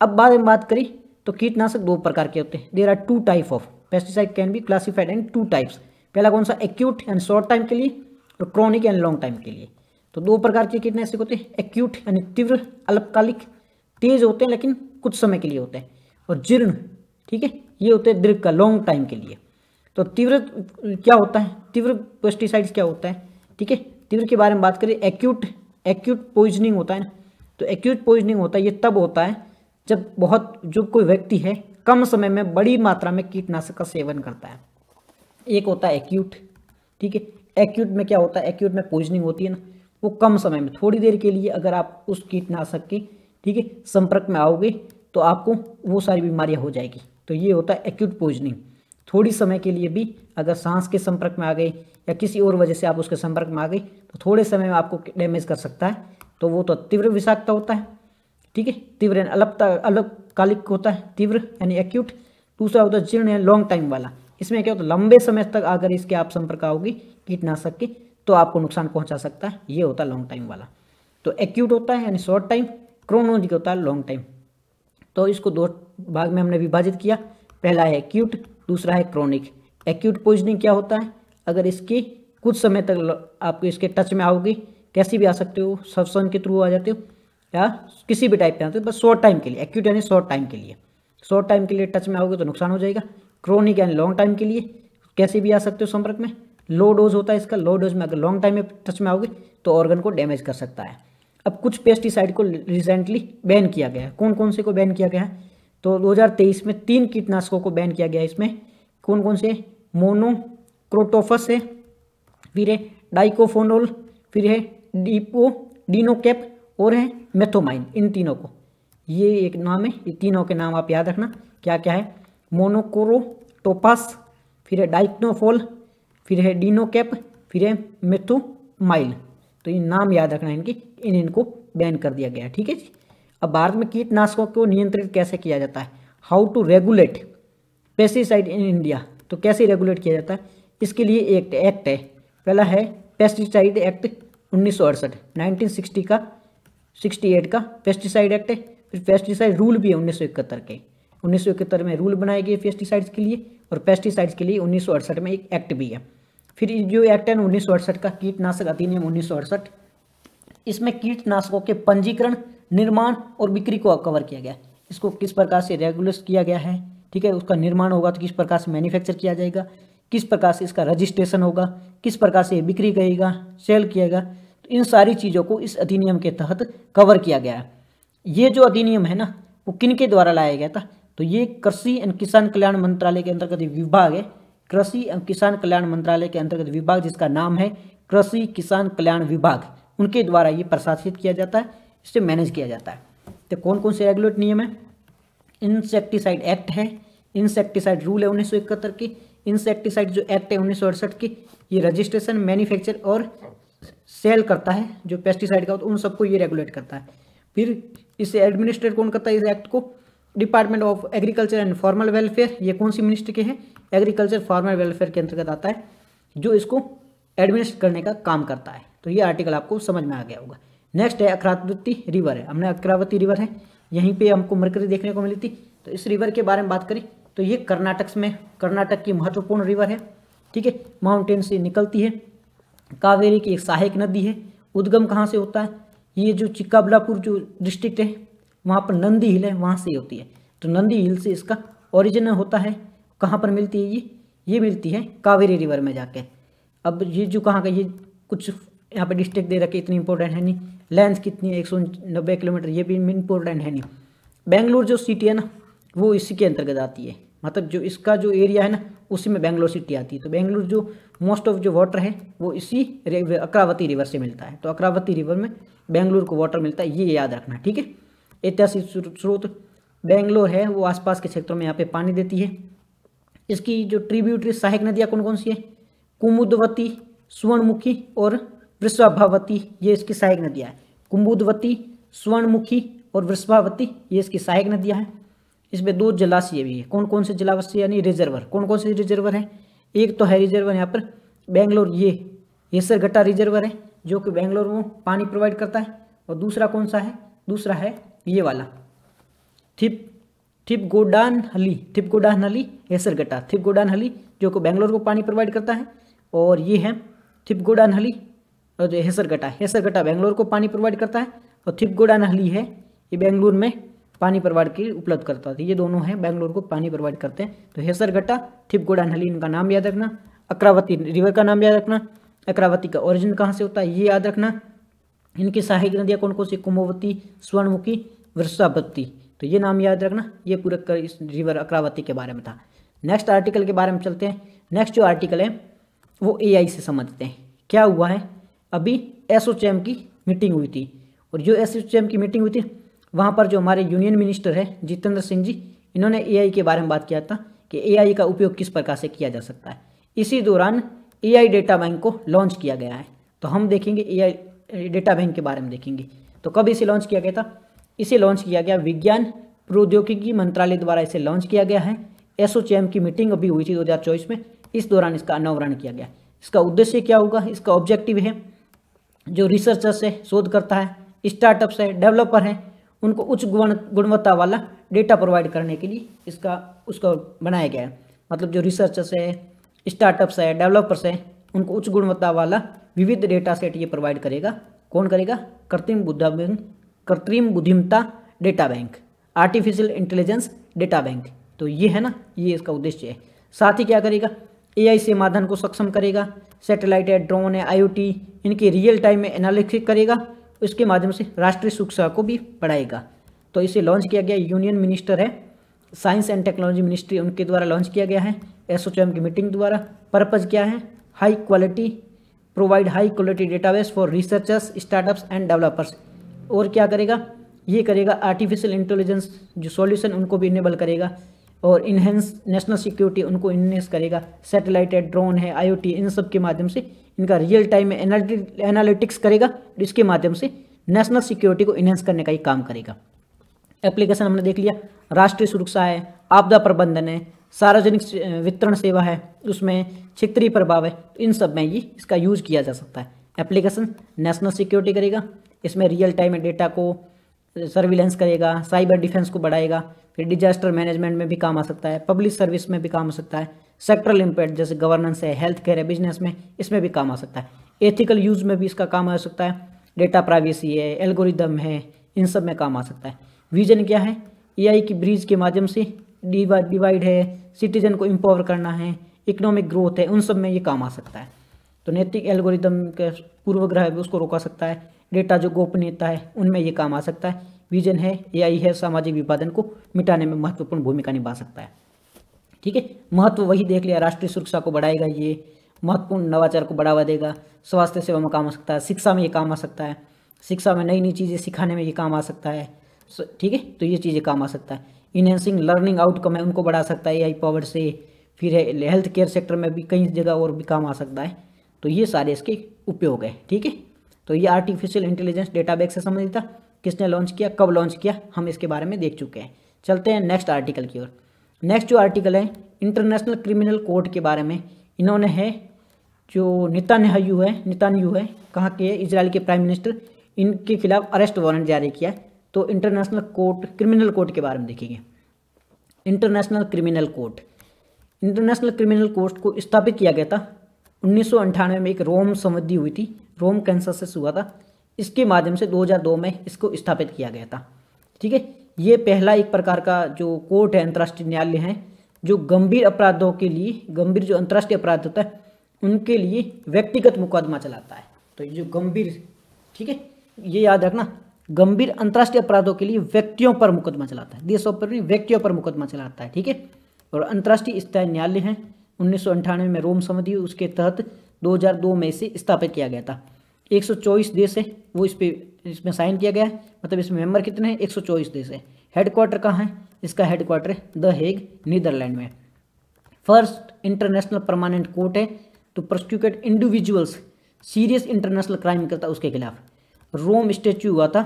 अब बाद में बात करें तो कीटनाशक दो प्रकार के होते हैं there are two type of pesticide can be classified and two types पहला कौन सा एक्यूट एंड शॉर्ट टाइम के लिए और क्रॉनिक एंड लॉन्ग टाइम के लिए तो दो प्रकार के कीटनाशक होते हैं एक्यूट यानी तीव्र अल्पकालिक तेज होते हैं लेकिन कुछ समय के लिए होते हैं और जीर्ण ठीक है ये होते हैं दीर्घ का लॉन्ग टाइम के लिए तो तीव्र क्या होता है तीव्र पेस्टिसाइड्स क्या होता है ठीक है तीव्र के बारे में बात करें एक्यूट एक्यूट पॉइजनिंग होता है ना तो एक्यूट पॉइजनिंग होता है ये तब होता है जब बहुत जो कोई व्यक्ति है कम समय में बड़ी मात्रा में कीटनाशक का सेवन करता है एक होता है एक्यूट ठीक है एक्यूट में क्या होता है एक्यूट में पॉइजनिंग होती है ना वो कम समय में थोड़ी देर के लिए अगर आप उस कीटनाशक के ठीक है संपर्क में आओगे तो आपको वो सारी बीमारियाँ हो जाएगी तो ये होता है एक्यूट पोइजनिंग थोड़ी समय के लिए भी अगर सांस के संपर्क में आ गई या किसी और वजह से आप उसके संपर्क में आ गई तो थोड़े समय में आपको डैमेज कर सकता है तो वो तो तीव्र विषाक्ता होता है ठीक है तीव्र यानी अलपता अलपकालिक होता है तीव्र यानी एक्यूट दूसरा होता है जीर्ण यानी लॉन्ग टाइम वाला इसमें क्या होता है लंबे समय तक अगर इसके आप संपर्क आओगे कीटनाशक के तो आपको नुकसान पहुँचा सकता है ये होता है लॉन्ग टाइम वाला तो एक्यूट होता है यानी शॉर्ट टाइम क्रोनोजिक होता है लॉन्ग टाइम तो इसको दो भाग में हमने विभाजित किया पहला है एक्यूट दूसरा है क्रॉनिक एक्यूट पॉइजनिंग क्या होता है अगर इसकी कुछ समय तक आपको इसके टच में आओगे कैसे भी आ सकते हो सबसन के थ्रू आ जाते हो या किसी भी टाइप के आते हो बस शॉर्ट टाइम के लिए एक्यूट यानी शॉर्ट टाइम के लिए शॉर्ट टाइम के लिए टच में आओगे तो नुकसान हो जाएगा क्रोनिक यानी लॉन्ग टाइम के लिए कैसे भी आ सकते हो संपर्क में लो डोज होता है इसका लो डोज में अगर लॉन्ग टाइम में टच में आओगे तो ऑर्गन को डैमेज कर सकता है अब कुछ पेस्टिसाइड को रिसेंटली बैन किया गया है कौन कौन से को बैन किया गया है तो 2023 में तीन कीटनाशकों को बैन किया गया है इसमें कौन कौन से मोनो क्रोटोफस है फिर है डाइकोफोनोल फिर है डीपो डीनोकेप और है मेथोमाइन इन तीनों को ये एक नाम है ये तीनों के नाम आप याद रखना क्या क्या है मोनोक्रोटोपस फिर है डाइक्नोफोल फिर है डीनोकेप फिर है मेथोमाइल तो ये नाम याद रखना है इनकी इन इनको बैन कर दिया गया ठीक है जी अब भारत में कीटनाशकों को नियंत्रित कैसे किया जाता है how to regulate pesticide in India तो कैसे रेगुलेट किया जाता है इसके लिए एक एक्ट है पहला है पेस्टिसाइड एक्ट उन्नीस सौ अड़सठ नाइनटीन सिक्सटी का सिक्सटी एट का पेस्टिसाइड एक्ट है फिर पेस्टिसाइड रूल भी है उन्नीस सौ इकहत्तर के उन्नीस सौ इकहत्तर में रूल बनाए गए पेस्टिसाइड्स के लिए और पेस्टिसाइड्स के लिए उन्नीस सौ अड़सठ में एक एक्ट भी है फिर जो एक्ट है उन्नीस का कीटनाशक अधिनियम उन्नीस इसमें कीटनाशकों के पंजीकरण निर्माण और बिक्री को कवर किया गया इसको किस प्रकार से रेगुलेट किया गया है ठीक है उसका निर्माण होगा तो किस प्रकार से मैन्युफैक्चर किया जाएगा किस प्रकार से इसका रजिस्ट्रेशन होगा किस प्रकार से बिक्री करेगा सेल किया तो इन सारी चीज़ों को इस अधिनियम के तहत कवर किया गया है ये जो अधिनियम है ना वो किन के द्वारा लाया गया था तो ये कृषि एंड किसान कल्याण मंत्रालय के अंतर्गत विभाग है कृषि एवं किसान कल्याण मंत्रालय के अंतर्गत विभाग जिसका नाम है कृषि किसान कल्याण विभाग उनके द्वारा ये प्रशासित किया जाता है इसे मैनेज किया जाता है तो कौन कौन से रेगुलेट नियम है इंसेक्टिसाइड एक्ट है इंसेक्टिसाइड रूल है उन्नीस की इंसेक्टिसाइड जो एक्ट है उन्नीस की ये रजिस्ट्रेशन मैन्युफैक्चर और सेल करता है जो पेस्टिसाइड का तो उन सबको ये रेगुलेट करता है फिर इसे एडमिनिस्ट्रेट कौन करता है इस एक्ट को department of agriculture and farmer welfare ये कौन सी मिनिस्ट्री के हैं एग्रीकल्चर फार्मर वेलफेयर के अंतर्गत आता है जो इसको एडमिनिस्ट्रेट करने का काम करता है तो ये आर्टिकल आपको समझ में आ गया होगा नेक्स्ट है अखरावती रिवर है हमने अखरावती रिवर है यहीं पे हमको मरकरी देखने को मिली थी तो इस रिवर के बारे में बात करें तो ये कर्नाटक में कर्नाटक की महत्वपूर्ण रिवर है ठीक है माउंटेन से निकलती है कावेरी की एक सहायक नदी है उद्गम कहाँ से होता है ये जो चिक्काबलापुर जो डिस्ट्रिक्ट है वहाँ पर नंदी हिल है वहाँ से होती है तो नंदी हिल से इसका ओरिजिन होता है कहाँ पर मिलती है ये ये मिलती है कावेरी रिवर में जाके अब ये जो कहाँ का ये कुछ यहाँ पे डिस्ट्रिक्ट दे रखे इतनी इंपॉर्टेंट है नहीं लेंथ कितनी है एक सौ नब्बे किलोमीटर ये भी इंपॉर्टेंट है नहीं बेंगलोर जो सिटी है ना वो इसी के अंतर्गत आती है मतलब जो इसका जो एरिया है ना उसी में बेंगलोर सिटी आती है तो बेंगलोर जो मोस्ट ऑफ जो वाटर है वो इसी अक्रावती रिवर से मिलता है तो अक्रावती रिवर में बेंगलोर को वाटर मिलता है ये याद रखना ठीक है ऐतिहासिक स्रोत बेंगलोर है वो आसपास के क्षेत्रों में यहाँ पे पानी देती है इसकी जो ट्रिब्यूटरी सहायक नदियाँ कौन कौन सी है कुमुदवती स्वर्णमुखी और वृषभावती ये इसकी सहायक नदियाँ हैं कुमुदवती स्वर्णमुखी और वृषभावती ये इसकी सहायक नदियाँ हैं इसमें दो जलाशय भी है कौन कौन से जलाशय यानी रिजर्वर कौन कौन से रिजर्वर हैं एक तो है रिजर्वर यहाँ पर बेंगलोर ये येसरगट्टा रिजर्वर है जो कि बेंगलोर में पानी प्रोवाइड करता है और दूसरा कौन सा है दूसरा है ये वाला थिप थिप गोडान हली थिप गोडान हली एसरगट्टा थिप गोडान हली जो को बेंगलोर को पानी प्रोवाइड करता है और ये है थिप गोडान हली और जो हेसरगट्टा हेसरगट्टा बेंगलोर को पानी प्रोवाइड करता है और थिप गोडान हली है ये बेंगलोर में पानी प्रोवाइड के उपलब्ध करता है ये दोनों हैं बेंगलोर को पानी प्रोवाइड करते हैं तो हेसरगट्टा थिप गोडान हली इनका नाम याद रखना अक्रावती रिवर का नाम याद रखना अक्रावती का ओरिजिन कहाँ से होता है ये याद रखना इनकी सहायक नदियाँ कौन कौन सी कुमोवती स्वर्णमुखी वृषावती तो ये नाम याद रखना ये पूरा कर इस रिवर अक्रावती के बारे में था नेक्स्ट आर्टिकल के बारे में चलते हैं नेक्स्ट जो आर्टिकल है वो एआई से संबंधित हैं क्या हुआ है अभी एसोचैम की मीटिंग हुई थी और जो एसोचैम की मीटिंग हुई थी वहाँ पर जो हमारे यूनियन मिनिस्टर है जितेंद्र सिंह जी इन्होंने ए के बारे में बात किया था कि ए का उपयोग किस प्रकार से किया जा सकता है इसी दौरान ए डेटा बैंक को लॉन्च किया गया है तो हम देखेंगे ए डेटा बैंक के बारे में देखेंगे तो कब इसे लॉन्च किया गया था इसे लॉन्च किया गया विज्ञान प्रौद्योगिकी मंत्रालय द्वारा इसे लॉन्च किया गया है एसोचैम की मीटिंग अभी हुई थी 2024 में इस दौरान इसका अनावरण किया गया इसका उद्देश्य क्या होगा इसका ऑब्जेक्टिव है जो रिसर्चर्स है शोधकर्ता है स्टार्टअप्स है डेवलपर हैं उनको उच्च गुणवत्ता वाला डेटा प्रोवाइड करने के लिए इसका उसका बनाया गया है मतलब जो रिसर्चर्स है स्टार्टअप्स है डेवलपर्स हैं उनको उच्च गुणवत्ता वाला विविध डेटा सेट ये प्रोवाइड करेगा कौन करेगा कृत्रिम बुद्धा बैंक कृत्रिम बुद्धिमता data bank artificial intelligence data bank तो ये है ना ये इसका उद्देश्य है साथ ही क्या करेगा एआई से माध्यम को सक्षम करेगा सैटेलाइट है ड्रोन है आईओटी इनके रियल टाइम में एनालिसिस करेगा इसके माध्यम से राष्ट्रीय शिक्षा को भी बढ़ाएगा तो इसे लॉन्च किया गया यूनियन मिनिस्टर है साइंस एंड टेक्नोलॉजी मिनिस्ट्री उनके द्वारा लॉन्च किया गया है एसओचएम की मीटिंग द्वारा पर्पज़ क्या है high quality provide high quality database for researchers startups and developers और क्या करेगा ये करेगा आर्टिफिशियल इंटेलिजेंस जो सॉल्यूशन उनको भी इनेबल करेगा और इन्हेंस नेशनल सिक्योरिटी उनको इन्हेंस करेगा सैटेलाइट है ड्रोन है आईओटी इन सब के माध्यम से इनका रियल टाइम में एनालिटिक्स करेगा इसके माध्यम से नेशनल सिक्योरिटी को इन्हेंस करने का ही काम करेगा एप्लीकेशन हमने देख लिया राष्ट्रीय सुरक्षा है आपदा प्रबंधन है सार्वजनिक वितरण सेवा है उसमें क्षेत्रीय प्रभाव है तो इन सब में ये इसका यूज किया जा सकता है एप्लीकेशन नेशनल सिक्योरिटी करेगा इसमें रियल टाइम डेटा को सर्विलेंस करेगा साइबर डिफेंस को बढ़ाएगा फिर डिजास्टर मैनेजमेंट में भी काम आ सकता है पब्लिक सर्विस में भी काम आ सकता है सेक्टरल इम्पैक्ट जैसे गवर्नेंस है हेल्थ केयर है बिजनेस में इसमें भी काम आ सकता है एथिकल यूज में भी इसका काम आ सकता है डेटा प्राइवेसी है एल्गोरिदम है इन सब में काम आ सकता है विजन क्या है ए की ब्रिज के माध्यम से डिवाइड है सिटीजन को इम्पावर करना है इकोनॉमिक ग्रोथ है उन सब में ये काम आ सकता है तो नैतिक एल्गोरिदम के पूर्वग्रह भी उसको रोका सकता है डेटा जो गोपनीयता है उनमें ये काम आ सकता है विजन है एआई है सामाजिक विभाजन को मिटाने में महत्वपूर्ण भूमिका निभा सकता है ठीक है महत्व वही देख लिया राष्ट्रीय सुरक्षा को बढ़ाएगा ये महत्वपूर्ण नवाचार को बढ़ावा देगा स्वास्थ्य सेवा में काम आ सकता है शिक्षा में ये काम आ सकता है शिक्षा में नई नई चीज़ें सिखाने में ये काम आ सकता है ठीक है तो ये चीज़ें काम आ सकता है इनहेंसिंग लर्निंग आउटकम है उनको बढ़ा सकता है ए पावर से फिर हेल्थ केयर सेक्टर में भी कई जगह और भी काम आ सकता है तो ये सारे इसके उपयोग है ठीक है तो ये आर्टिफिशियल इंटेलिजेंस डेटा से संबंधित था किसने लॉन्च किया कब लॉन्च किया हम इसके बारे में देख चुके हैं चलते हैं नेक्स्ट आर्टिकल की ओर नेक्स्ट जो आर्टिकल है इंटरनेशनल क्रिमिनल कोर्ट के बारे में इन्होंने है जो नितान्यू है नितान्यू है कहाँ के इसराइल के प्राइम मिनिस्टर इनके खिलाफ अरेस्ट वारंट जारी किया तो इंटरनेशनल कोर्ट क्रिमिनल कोर्ट के बारे में देखेंगे international criminal court international criminal court को स्थापित किया गया था उन्नीस में एक रोम संवधि हुई थी रोम कैंसर से हुआ था इसके माध्यम से 2002 में इसको स्थापित किया गया था ठीक है ये पहला एक प्रकार का जो कोर्ट है अंतर्राष्ट्रीय न्यायालय है जो गंभीर अपराधों के लिए गंभीर जो अंतर्राष्ट्रीय अपराध होता है उनके लिए व्यक्तिगत मुकदमा चलाता है तो ये जो गंभीर ठीक है ये याद रखना गंभीर अंतर्राष्ट्रीय अपराधों के लिए व्यक्तियों पर मुकदमा चलाता है देशों पर नहीं व्यक्तियों पर मुकदमा चलाता है ठीक है और अंतर्राष्ट्रीय स्थायी न्यायालय है उन्नीस में रोम समिति उसके तहत 2002 में इसे स्थापित किया गया था 124 देश है वो इस पर इसमें साइन किया गया है मतलब इसमें मेंबर कितने हैं एक देश है हेडक्वार्टर कहाँ है इसका हेडक्वार्टर द हेग नीदरलैंड में फर्स्ट इंटरनेशनल परमानेंट कोर्ट है टू तो prosecute individuals serious international crime करता उसके खिलाफ रोम स्टेच्यू हुआ था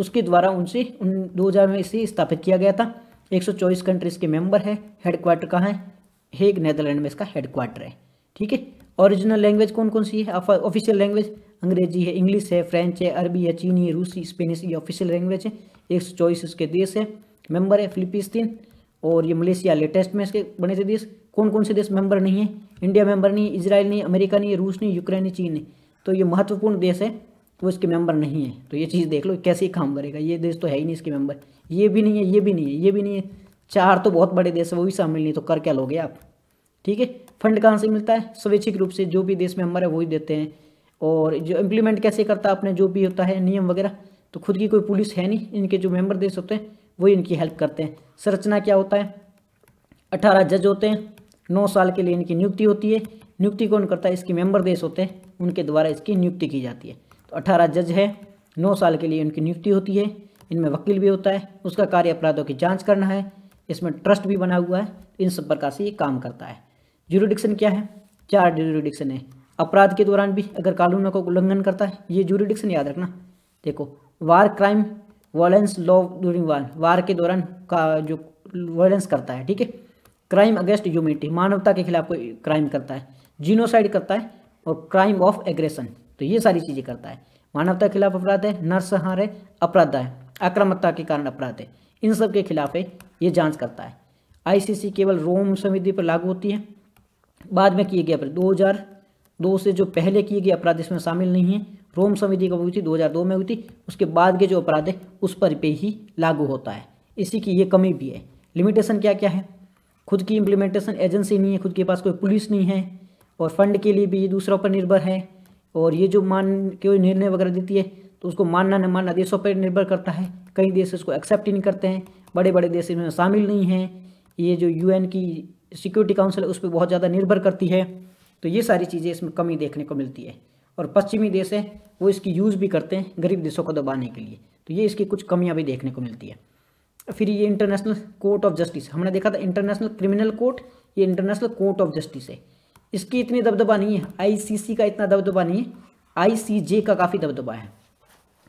उसके द्वारा उनसे उन हज़ार में इसे स्थापित किया गया था 124 कंट्रीज के मेंबर है हेडक्वार्टर कहाँ है हेग नेदरलैंड में इसका हेडक्वार्टर है ठीक है ओरिजिनल लैंग्वेज कौन कौन सी है ऑफिशियल लैंग्वेज अंग्रेजी है इंग्लिश है फ्रेंच है अरबी है चीनी है रूसी स्पेनिश ये ऑफिशियल लैंग्वेज है एक सौ चौबीस इसके देश है मेंबर है फिलिपीस्तीन और ये मलेशिया लेटेस्ट में इसके बने थे देश कौन कौन से देश मेंबर नहीं है इंडिया मेंबर नहीं है इसराइल नहीं अमेरिका नहीं रूस नहीं यूक्रेन नहीं चीन नहीं तो ये महत्वपूर्ण देश है वो इसके मेंबर नहीं है तो ये चीज़ देख लो कैसे काम करेगा ये देश तो है ही नहीं इसके मेंबर ये भी नहीं है ये भी नहीं है ये भी नहीं है चार तो बहुत बड़े देश है वो भी शामिल नहीं तो कर क्या लोगे आप ठीक है फंड कहाँ से मिलता है स्वैच्छिक रूप से जो भी देश मेंबर है वही देते हैं और जो इम्प्लीमेंट कैसे करता है अपने जो भी होता है नियम वगैरह तो खुद की कोई पुलिस है नहीं इनके जो मेंबर देश होते हैं वो इनकी हेल्प करते हैं संरचना क्या होता है अठारह जज होते हैं नौ साल के लिए इनकी नियुक्ति होती है नियुक्ति कौन करता है इसके मेंबर देश होते हैं उनके द्वारा इसकी नियुक्ति की जाती है अठारह जज है नौ साल के लिए उनकी नियुक्ति होती है इनमें वकील भी होता है उसका कार्य अपराधों की जांच करना है इसमें ट्रस्ट भी बना हुआ है इन सब प्रकार से ये काम करता है जूरिडिक्शन क्या है चार जूरिडिक्शन है अपराध के दौरान भी अगर कानूनों का उल्लंघन करता है ये जूरिडिक्शन याद रखना देखो war crime violence law during war war के दौरान का जो वायलेंस करता है ठीक है क्राइम अगेंस्ट ह्यूमिनिटी मानवता के खिलाफ कोई क्राइम करता है जीनोसाइड करता है और क्राइम ऑफ एग्रेशन तो ये सारी चीज़ें करता है मानवता के खिलाफ अपराध है नरसंहार है अपराध है आक्रामकता के कारण अपराध है इन सब के खिलाफ है ये जांच करता है आईसीसी केवल रोम समिति पर लागू होती है बाद में किए गए अपराध दो हजार दो से जो पहले किए गए अपराध इसमें शामिल नहीं है रोम समिति कब हुई थी 2002 में हुई थी उसके बाद के जो अपराध है उस पर पे ही लागू होता है इसी की ये कमी भी है लिमिटेशन क्या क्या है खुद की इम्प्लीमेंटेशन एजेंसी नहीं है खुद के पास कोई पुलिस नहीं है और फंड के लिए भी ये दूसरों पर निर्भर है और ये जो मान के निर्णय वगैरह देती है तो उसको मानना न मानना देशों पर निर्भर करता है कई देश इसको एक्सेप्ट ही नहीं करते हैं बड़े बड़े देश इसमें शामिल नहीं हैं ये जो यूएन की सिक्योरिटी काउंसिल है उस पर बहुत ज़्यादा निर्भर करती है तो ये सारी चीज़ें इसमें कमी देखने को मिलती है और पश्चिमी देश है वो इसकी यूज़ भी करते हैं गरीब देशों को दबाने के लिए तो ये इसकी कुछ कमियाँ भी देखने को मिलती है फिर ये इंटरनेशनल कोर्ट ऑफ जस्टिस हमने देखा था इंटरनेशनल क्रिमिनल कोर्ट ये इंटरनेशनल कोर्ट ऑफ जस्टिस है इसकी इतनी दबदबा नहीं है आईसीसी का इतना दबदबा नहीं है आईसीजे का काफ़ी दबदबा है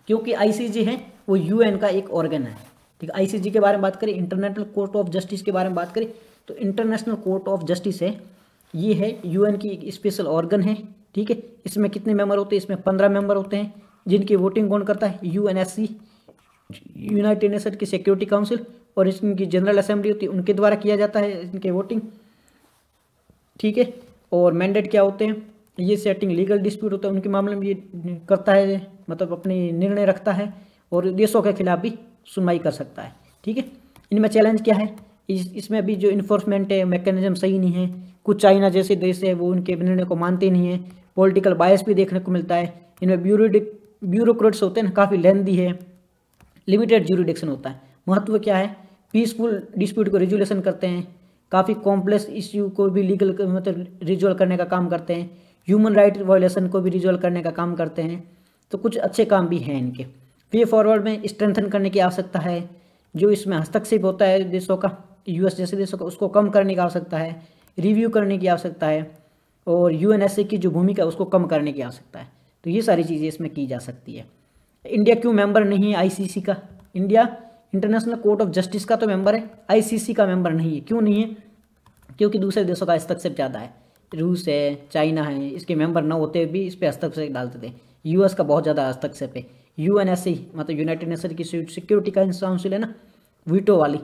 क्योंकि आईसीजे है वो यूएन का एक ऑर्गन है ठीक है आईसीजे के बारे में बात करें इंटरनेशनल कोर्ट ऑफ जस्टिस के बारे में बात करें तो इंटरनेशनल कोर्ट ऑफ जस्टिस है ये है यूएन की एक स्पेशल ऑर्गन है ठीक है इसमें कितने मेंबर होते हैं इसमें पंद्रह मेंबर होते हैं जिनकी वोटिंग कौन करता है यू यूनाइटेड नेशन की सिक्योरिटी काउंसिल और इनकी जनरल असेंबली होती है उनके द्वारा किया जाता है इनके वोटिंग ठीक है और मैंडेट क्या होते हैं ये सेटिंग लीगल डिस्प्यूट होता है उनके मामले में ये करता है मतलब अपनी निर्णय रखता है और देशों के खिलाफ भी सुनवाई कर सकता है ठीक है इनमें चैलेंज क्या है इस इसमें अभी जो इन्फोर्समेंट है मैकेनिज्म सही नहीं है कुछ चाइना जैसे देश है वो उनके निर्णय को मानते नहीं है पॉलिटिकल बायस भी देखने को मिलता है इनमें ब्यूरोडिक ब्यूरोक्रेट्स होते हैं ना काफ़ी लेंदी है लिमिटेड ज्यूरिडिक्शन होता है महत्व क्या है पीसफुल डिस्प्यूट को रेजुलेशन करते हैं काफ़ी कॉम्प्लेक्स इश्यू को भी लीगल मतलब रिजॉल्व करने का काम करते हैं ह्यूमन राइट वायोलेशन को भी रिजोल्व करने का काम करते हैं तो कुछ अच्छे काम भी हैं इनके वे फॉरवर्ड में स्ट्रेंथन करने की आवश्यकता है जो इसमें हस्तक्षेप होता है देशों का यूएस जैसे देशों का उसको कम करने की आवश्यकता है रिव्यू करने की आवश्यकता है और यूएनएसए की जो भूमिका है उसको कम करने की आवश्यकता है तो ये सारी चीज़ें इसमें की जा सकती है इंडिया क्यों मेंबर नहीं है आईसीसी का India international court of justice का तो मेंबर है आईसीसी का मेंबर नहीं है क्यों नहीं है क्योंकि दूसरे देशों का हस्तक्षेप ज़्यादा है रूस है चाइना है इसके मेंबर ना होते भी इस पर हस्तक्षेप डालते थे यूएस का बहुत ज़्यादा हस्तक्षेप है यू मतलब यूनाइटेड नेशन की सिक्योरिटी काउंसिल है ना वीटो वाली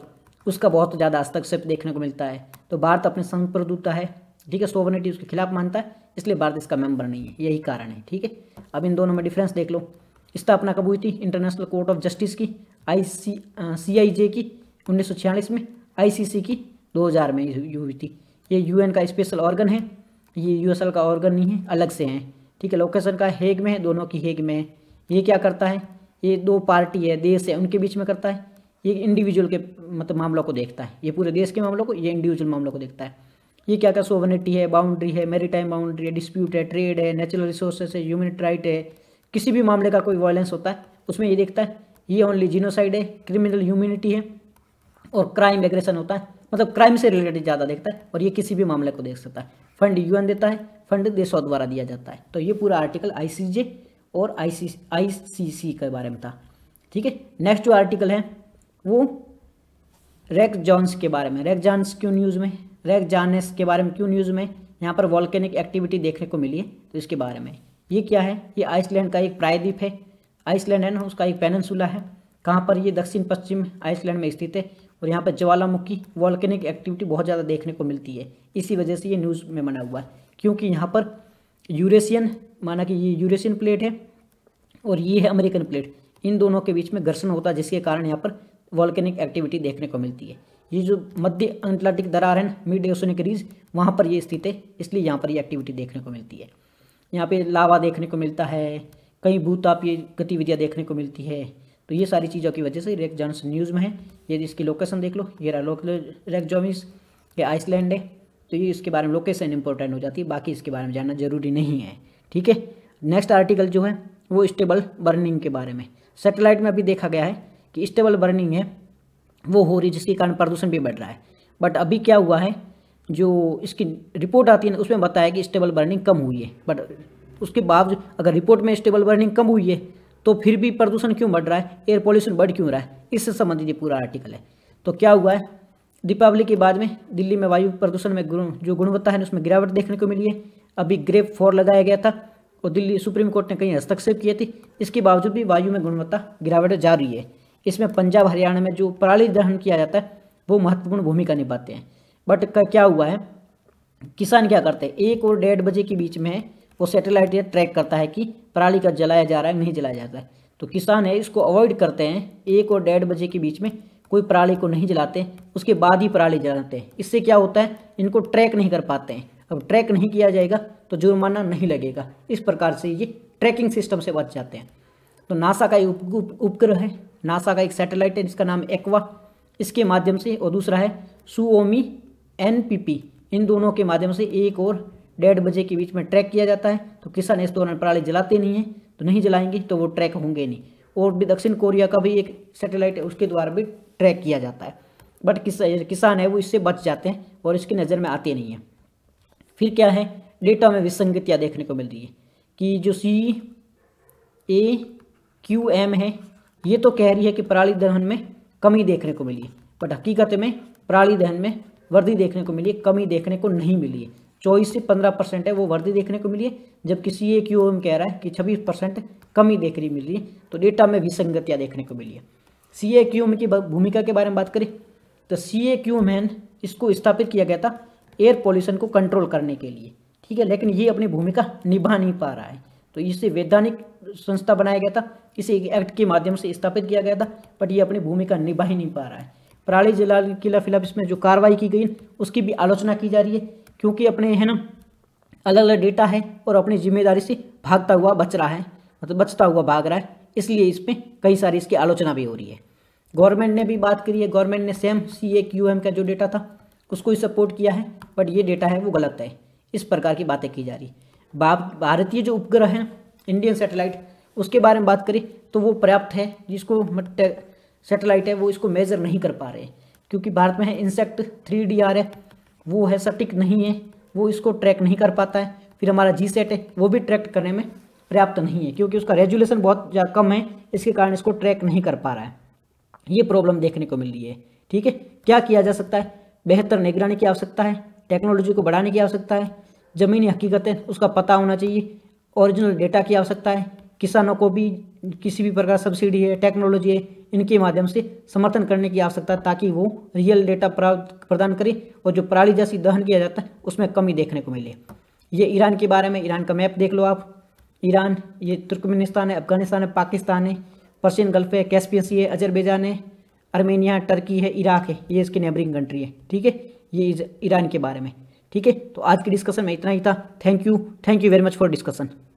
उसका बहुत ज़्यादा हस्तक्षेप देखने को मिलता है तो भारत अपने संघ प्रदुता है ठीक है सोवनिटी उसके खिलाफ मानता है इसलिए भारत इसका मेंबर नहीं है यही कारण है ठीक है अब इन दोनों में डिफरेंस देख लो स्थापना कब हुई थी इंटरनेशनल कोर्ट ऑफ जस्टिस की आई सी सी आई जे की उन्नीस में आईसीसी की 2000 में हुई थी ये यूएन का स्पेशल ऑर्गन है ये यूएसएल का ऑर्गन नहीं है अलग से हैं ठीक है लोकेशन का हेग में है दोनों की हेग में है ये क्या करता है ये दो पार्टी है देश है उनके बीच में करता है ये इंडिविजुअल के मतलब मामलों को देखता है ये पूरे देश के मामलों को ये इंडिविजुअल मामलों को देखता है ये क्या क्या सोवनिटी है बाउंड्री है टाइम बाउंड्री है डिस्प्यूट है ट्रेड है नेचुरल रिसोर्सेस है ह्यूमन राइट है किसी भी मामले का कोई वायलेंस होता है उसमें ये देखता है ये ओनली जीनोसाइड है क्रिमिनल ह्यूमिनिटी है और क्राइम एग्रेशन होता है मतलब क्राइम से रिलेटेड ज़्यादा देखता है और ये किसी भी मामले को देख सकता है फंड यूएन देता है फंड देशों द्वारा दिया जाता है तो ये पूरा आर्टिकल आई और सी सी के बारे में था ठीक है नेक्स्ट जो आर्टिकल है वो रेक जॉन्स के बारे में रेक जॉन्स क्यों न्यूज़ में रेक जॉनस के बारे में क्यों न्यूज़ में यहाँ पर वॉल्केनिक एक्टिविटी देखने को मिली है तो इसके बारे में ये क्या है ये आइसलैंड का एक प्रायद्वीप है आइसलैंड है ना उसका एक पेननसूला है कहाँ पर ये दक्षिण पश्चिम आइसलैंड में स्थित है और यहाँ पर ज्वालामुखी वॉल्केनिक एक्टिविटी बहुत ज़्यादा देखने को मिलती है इसी वजह से ये न्यूज़ में बना हुआ है क्योंकि यहाँ पर यूरेशियन माना कि ये यूरेशियन प्लेट है और ये है अमेरिकन प्लेट इन दोनों के बीच में घर्षण होता है जिसके कारण यहाँ पर वॉल्केनिक एक्टिविटी देखने को मिलती है ये जो मध्य अंटार्कटिक दरार है मिड ओशनिक रीज वहाँ पर ये स्थित है इसलिए यहाँ पर ये एक्टिविटी देखने को मिलती है यहाँ पे लावा देखने को मिलता है कई भूतापीय गतिविधियाँ देखने को मिलती है तो ये सारी चीज़ों की वजह से रेक जॉन्स न्यूज़ में है ये इसकी लोकेशन देख लो ये रहा लोकल रेक जॉमिस ये आइसलैंड है तो ये इसके बारे में लोकेशन इंपॉर्टेंट हो जाती है बाकी इसके बारे में जानना जरूरी नहीं है ठीक है नेक्स्ट आर्टिकल जो है वो स्टेबल बर्निंग के बारे में सेटेलाइट में अभी देखा गया है कि स्टेबल बर्निंग है वो हो रही है जिसके कारण प्रदूषण भी बढ़ रहा है बट अभी क्या हुआ है जो इसकी रिपोर्ट आती है ना उसमें बताया कि स्टेबल बर्निंग कम हुई है बट उसके बावजूद अगर रिपोर्ट में स्टेबल बर्निंग कम हुई है तो फिर भी प्रदूषण क्यों बढ़ रहा है एयर पॉल्यूशन बढ़ क्यों रहा है इससे संबंधित ये पूरा आर्टिकल है तो क्या हुआ है दीपावली के बाद में दिल्ली में वायु प्रदूषण में गुण, जो गुणवत्ता है उसमें गिरावट देखने को मिली है अभी ग्रेप फोर लगाया गया था और दिल्ली सुप्रीम कोर्ट ने कहीं हस्तक्षेप किए थे इसके बावजूद भी वायु में गुणवत्ता गिरावट जारी है इसमें पंजाब हरियाणा में जो पराली दहन किया जाता है वो महत्वपूर्ण भूमिका निभाते हैं बट क्या हुआ है किसान क्या करते हैं एक और डेढ़ बजे के बीच में वो सैटेलाइट या ट्रैक करता है कि पराली का जलाया जा रहा है नहीं जलाया जाता है तो किसान है इसको अवॉइड करते हैं एक और डेढ़ बजे के बीच में कोई पराली को नहीं जलाते उसके बाद ही पराली जलाते हैं इससे क्या होता है इनको ट्रैक नहीं कर पाते हैं अब ट्रैक नहीं किया जाएगा तो जुर्माना नहीं लगेगा इस प्रकार से ये ट्रैकिंग सिस्टम से बच जाते हैं तो नासा का एक उपग्रह है नासा का एक सैटेलाइट है जिसका नाम एक्वा इसके माध्यम से और दूसरा है सुओमी एनपीपी इन दोनों के माध्यम से एक और डेढ़ बजे के बीच में ट्रैक किया जाता है तो किसान इस दौरान पराली जलाते नहीं हैं तो नहीं जलाएंगे तो वो ट्रैक होंगे नहीं और भी दक्षिण कोरिया का भी एक सैटेलाइट है उसके द्वारा भी ट्रैक किया जाता है बट किसान है वो इससे बच जाते हैं और इसकी नज़र में आते नहीं हैं फिर क्या है डेटा में विसंगतियाँ देखने को मिल रही है कि जो सी ए क्यू एम है ये तो कह रही है कि पराली दहन में कमी देखने को मिली है बट हकीकत में पराली दहन में वर्दी देखने को मिली कमी देखने को नहीं मिली है चौबीस से पंद्रह परसेंट है वो वर्दी देखने को मिली है जबकि सी ए क्यू एम कह रहा है कि छब्बीस परसेंट कमी देखने मिली है तो डेटा में विसंगतियाँ देखने को मिली है सी ए क्यू एम की भूमिका के बारे में बात करें तो सी ए क्यू एम इसको स्थापित किया गया था एयर पॉल्यूशन को कंट्रोल करने के लिए ठीक है लेकिन ये अपनी भूमिका निभा नहीं पा रहा है तो इसे वैधानिक संस्था बनाया गया था इसे एक एक्ट के माध्यम से स्थापित किया गया था बट ये अपनी भूमिका निभा ही नहीं पा रहा है पराली जला के खिलाफ इसमें जो कार्रवाई की गई उसकी भी आलोचना की जा रही है क्योंकि अपने है ना अलग अलग डेटा है और अपनी जिम्मेदारी से भागता हुआ बच रहा है मतलब बचता हुआ भाग रहा है इसलिए इस पर कई सारी इसकी आलोचना भी हो रही है गवर्नमेंट ने भी बात करी है गवर्नमेंट ने same C A Q M का जो डेटा था उसको ही सपोर्ट किया है बट ये डेटा है वो गलत है इस प्रकार की बातें की जा रही भारतीय जो उपग्रह हैं इंडियन सेटेलाइट उसके बारे में बात करें तो वो पर्याप्त है जिसको सेटेलाइट है वो इसको मेज़र नहीं कर पा रहे क्योंकि भारत में है इंसेक्ट थ्री डी आर है वो है सटिक नहीं है वो इसको ट्रैक नहीं कर पाता है फिर हमारा जी सेट है वो भी ट्रैक करने में पर्याप्त नहीं है क्योंकि उसका रेजुलेशन बहुत कम है इसके कारण इसको ट्रैक नहीं कर पा रहा है ये प्रॉब्लम देखने को मिल रही है ठीक है क्या किया जा सकता है बेहतर निगरानी की आवश्यकता है टेक्नोलॉजी को बढ़ाने की आवश्यकता है ज़मीनी हकीकतें उसका पता होना चाहिए ओरिजिनल डेटा की आवश्यकता है किसानों को भी किसी भी प्रकार सब्सिडी है टेक्नोलॉजी है इनके माध्यम से समर्थन करने की आवश्यकता ताकि वो रियल डेटा प्रदान करें और जो पराली जैसी दहन किया जाता है उसमें कमी देखने को मिले ये ईरान के बारे में ईरान का मैप देख लो आप ईरान ये तुर्कमेनिस्तान है अफगानिस्तान है पाकिस्तान है पर्शियन गल्फ है कैस्पियन है अजरबैजान है अर्मेनिया टर्की है इराक है ये इसकी नेबरिंग कंट्री है ठीक है ये ईरान के बारे में ठीक है तो आज की डिस्कशन में इतना ही था thank you thank you very much for discussion